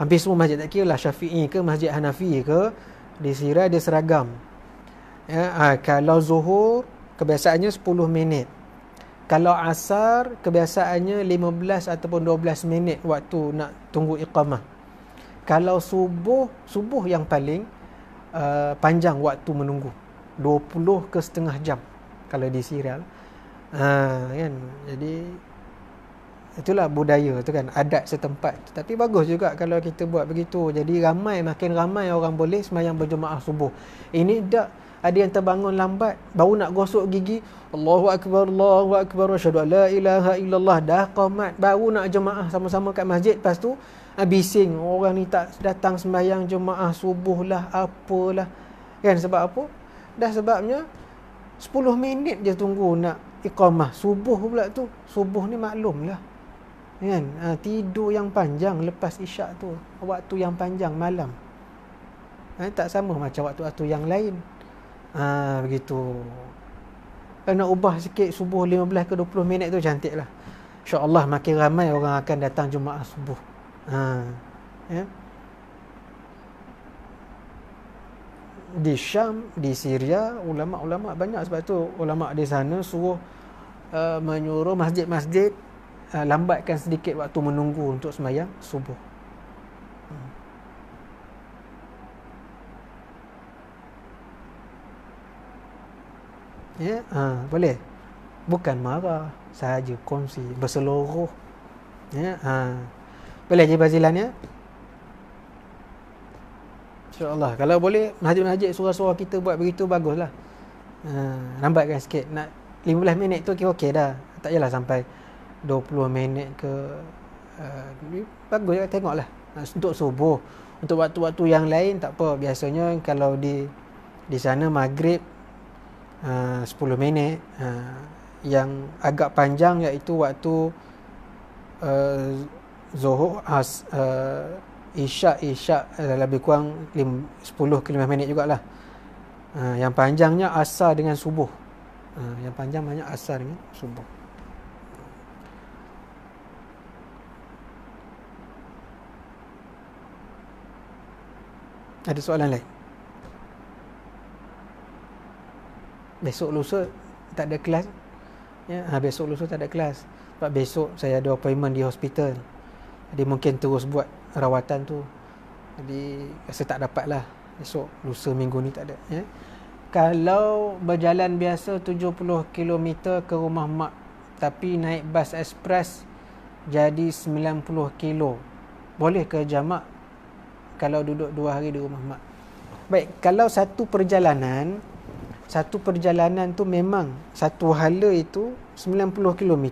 hampir semua masjid tak kira lah Syafi'i ke masjid Hanafi ke di sirah ada seragam ya ha, kalau zuhur kebiasaannya 10 minit kalau asar kebiasaannya 15 ataupun 12 minit waktu nak tunggu iqamah kalau subuh subuh yang paling uh, panjang waktu menunggu 20 ke setengah jam kalau di sirah ha, kan jadi itulah budaya tu kan adat setempat tapi bagus juga kalau kita buat begitu jadi ramai makin ramai orang boleh semayang berjemaah subuh ini tak ada yang terbangun lambat baru nak gosok gigi Allahu akbar Allahu akbar asyhadu la ilaha illallah dah qomat baru nak jemaah sama-sama kat masjid lepas tu ah, bising orang ni tak datang sembahyang jemaah subuh lah apalah kan sebab apa dah sebabnya 10 minit je tunggu nak iqamah subuh pula tu subuh ni maklum lah kan ha, tidur yang panjang lepas isyak tu waktu yang panjang malam ha, tak sama macam waktu-waktu yang lain ha, begitu ha, nak ubah sikit subuh 15 ke 20 minit tu cantik lah insyaAllah makin ramai orang akan datang Jumaat subuh ha, ya? di Syam, di Syria ulama-ulama banyak sebab tu ulama di sana suruh uh, menyuruh masjid-masjid uh, lambatkan sedikit waktu menunggu untuk semayang subuh. Hmm. Ya, yeah? ha, boleh. Bukan marah saja kongsi berseluruh. yeah? ha. Boleh je fazilan ya. Insya-Allah kalau boleh najib-najib surah-surah kita buat begitu baguslah. Ha, lambatkan sikit. Nak 15 minit tu okey okay dah. Tak yalah sampai 20 minit ke uh, bagus lah tengoklah uh, untuk subuh untuk waktu-waktu yang lain tak apa biasanya kalau di di sana maghrib eh, uh, 10 minit uh, yang agak panjang iaitu waktu uh, zuhur as uh, isyak isyak uh, lebih kurang 5, 10 ke minit jugalah uh, yang panjangnya asar dengan subuh uh, yang panjang banyak asar dengan subuh Ada soalan lain? Besok lusa tak ada kelas. Ya, ha, besok lusa tak ada kelas. Sebab besok saya ada appointment di hospital. Jadi mungkin terus buat rawatan tu. Jadi rasa tak dapat lah. Besok lusa minggu ni tak ada. Ya. Kalau berjalan biasa 70km ke rumah mak tapi naik bas ekspres jadi 90 kilo. Boleh ke jamak kalau duduk dua hari di rumah mak. Baik, kalau satu perjalanan, satu perjalanan tu memang satu hala itu 90 km,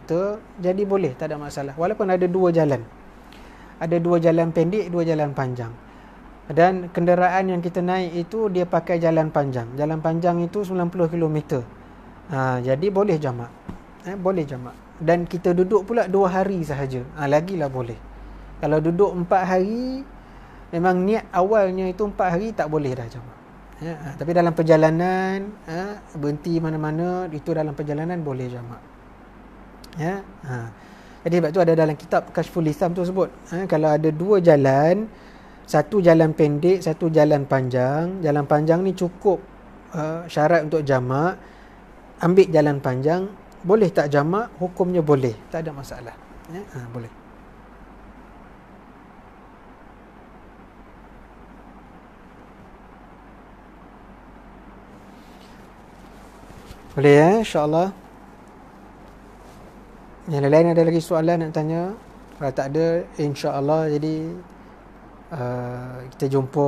jadi boleh, tak ada masalah. Walaupun ada dua jalan. Ada dua jalan pendek, dua jalan panjang. Dan kenderaan yang kita naik itu dia pakai jalan panjang. Jalan panjang itu 90 km. Ha, jadi boleh jamak. Eh, boleh jamak. Dan kita duduk pula dua hari sahaja. Ha, lagilah boleh. Kalau duduk empat hari, memang niat awalnya itu empat hari tak boleh dah jemaah. Ya, ha, tapi dalam perjalanan ha, berhenti mana-mana itu dalam perjalanan boleh jamak. Ya. Ha. Jadi sebab tu ada dalam kitab Kashful Islam tu sebut, ha, kalau ada dua jalan, satu jalan pendek, satu jalan panjang, jalan panjang ni cukup uh, syarat untuk jamak. Ambil jalan panjang, boleh tak jamak? Hukumnya boleh, tak ada masalah. Ya, ha, boleh. Boleh ya, insyaAllah. Yang lain ada lagi soalan nak tanya? Kalau tak ada, insyaAllah. Jadi, uh, kita jumpa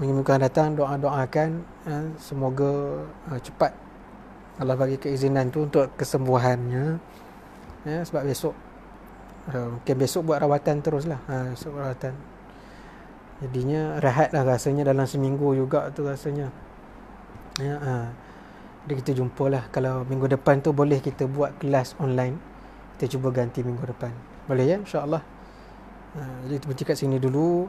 minggu akan datang. Doa-doakan. Uh, semoga uh, cepat Allah bagi keizinan tu untuk kesembuhannya. Ya, sebab besok uh, mungkin besok buat rawatan teruslah. Ha, besok rawatan. Jadinya rehatlah rasanya dalam seminggu juga tu rasanya. Ya, Uh. Jadi kita jumpalah kalau minggu depan tu boleh kita buat kelas online. Kita cuba ganti minggu depan. Boleh ya insya-Allah. Ha, jadi kita kat sini dulu.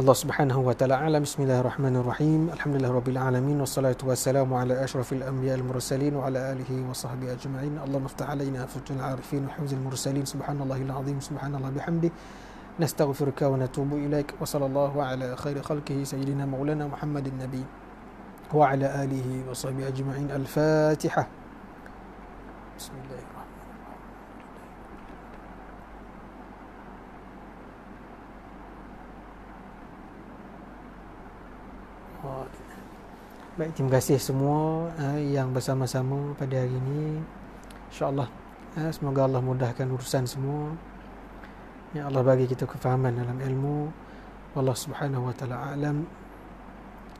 Allah Subhanahu wa taala alam bismillahirrahmanirrahim. Alhamdulillah rabbil alamin wassalatu wassalamu ala asyrafil anbiya al mursalin wa ala alihi wa sahbihi ajma'in. Allah mufta' alaina futul arifin wa hamzil mursalin. Subhanallahil azim. Subhanallah bihamdi. نستغفرك ونتوب إليك وصلى الله على خير خلقه سيدنا مولانا محمد النبي وعلى آله وصحبه أجمعين الفاتحة بسم الله Baik, terima kasih semua eh, yang bersama-sama pada hari ini. InsyaAllah, eh, semoga Allah mudahkan urusan semua. Ya Allah bagi kita kefahaman dalam ilmu. Allah subhanahu wa ta'ala alam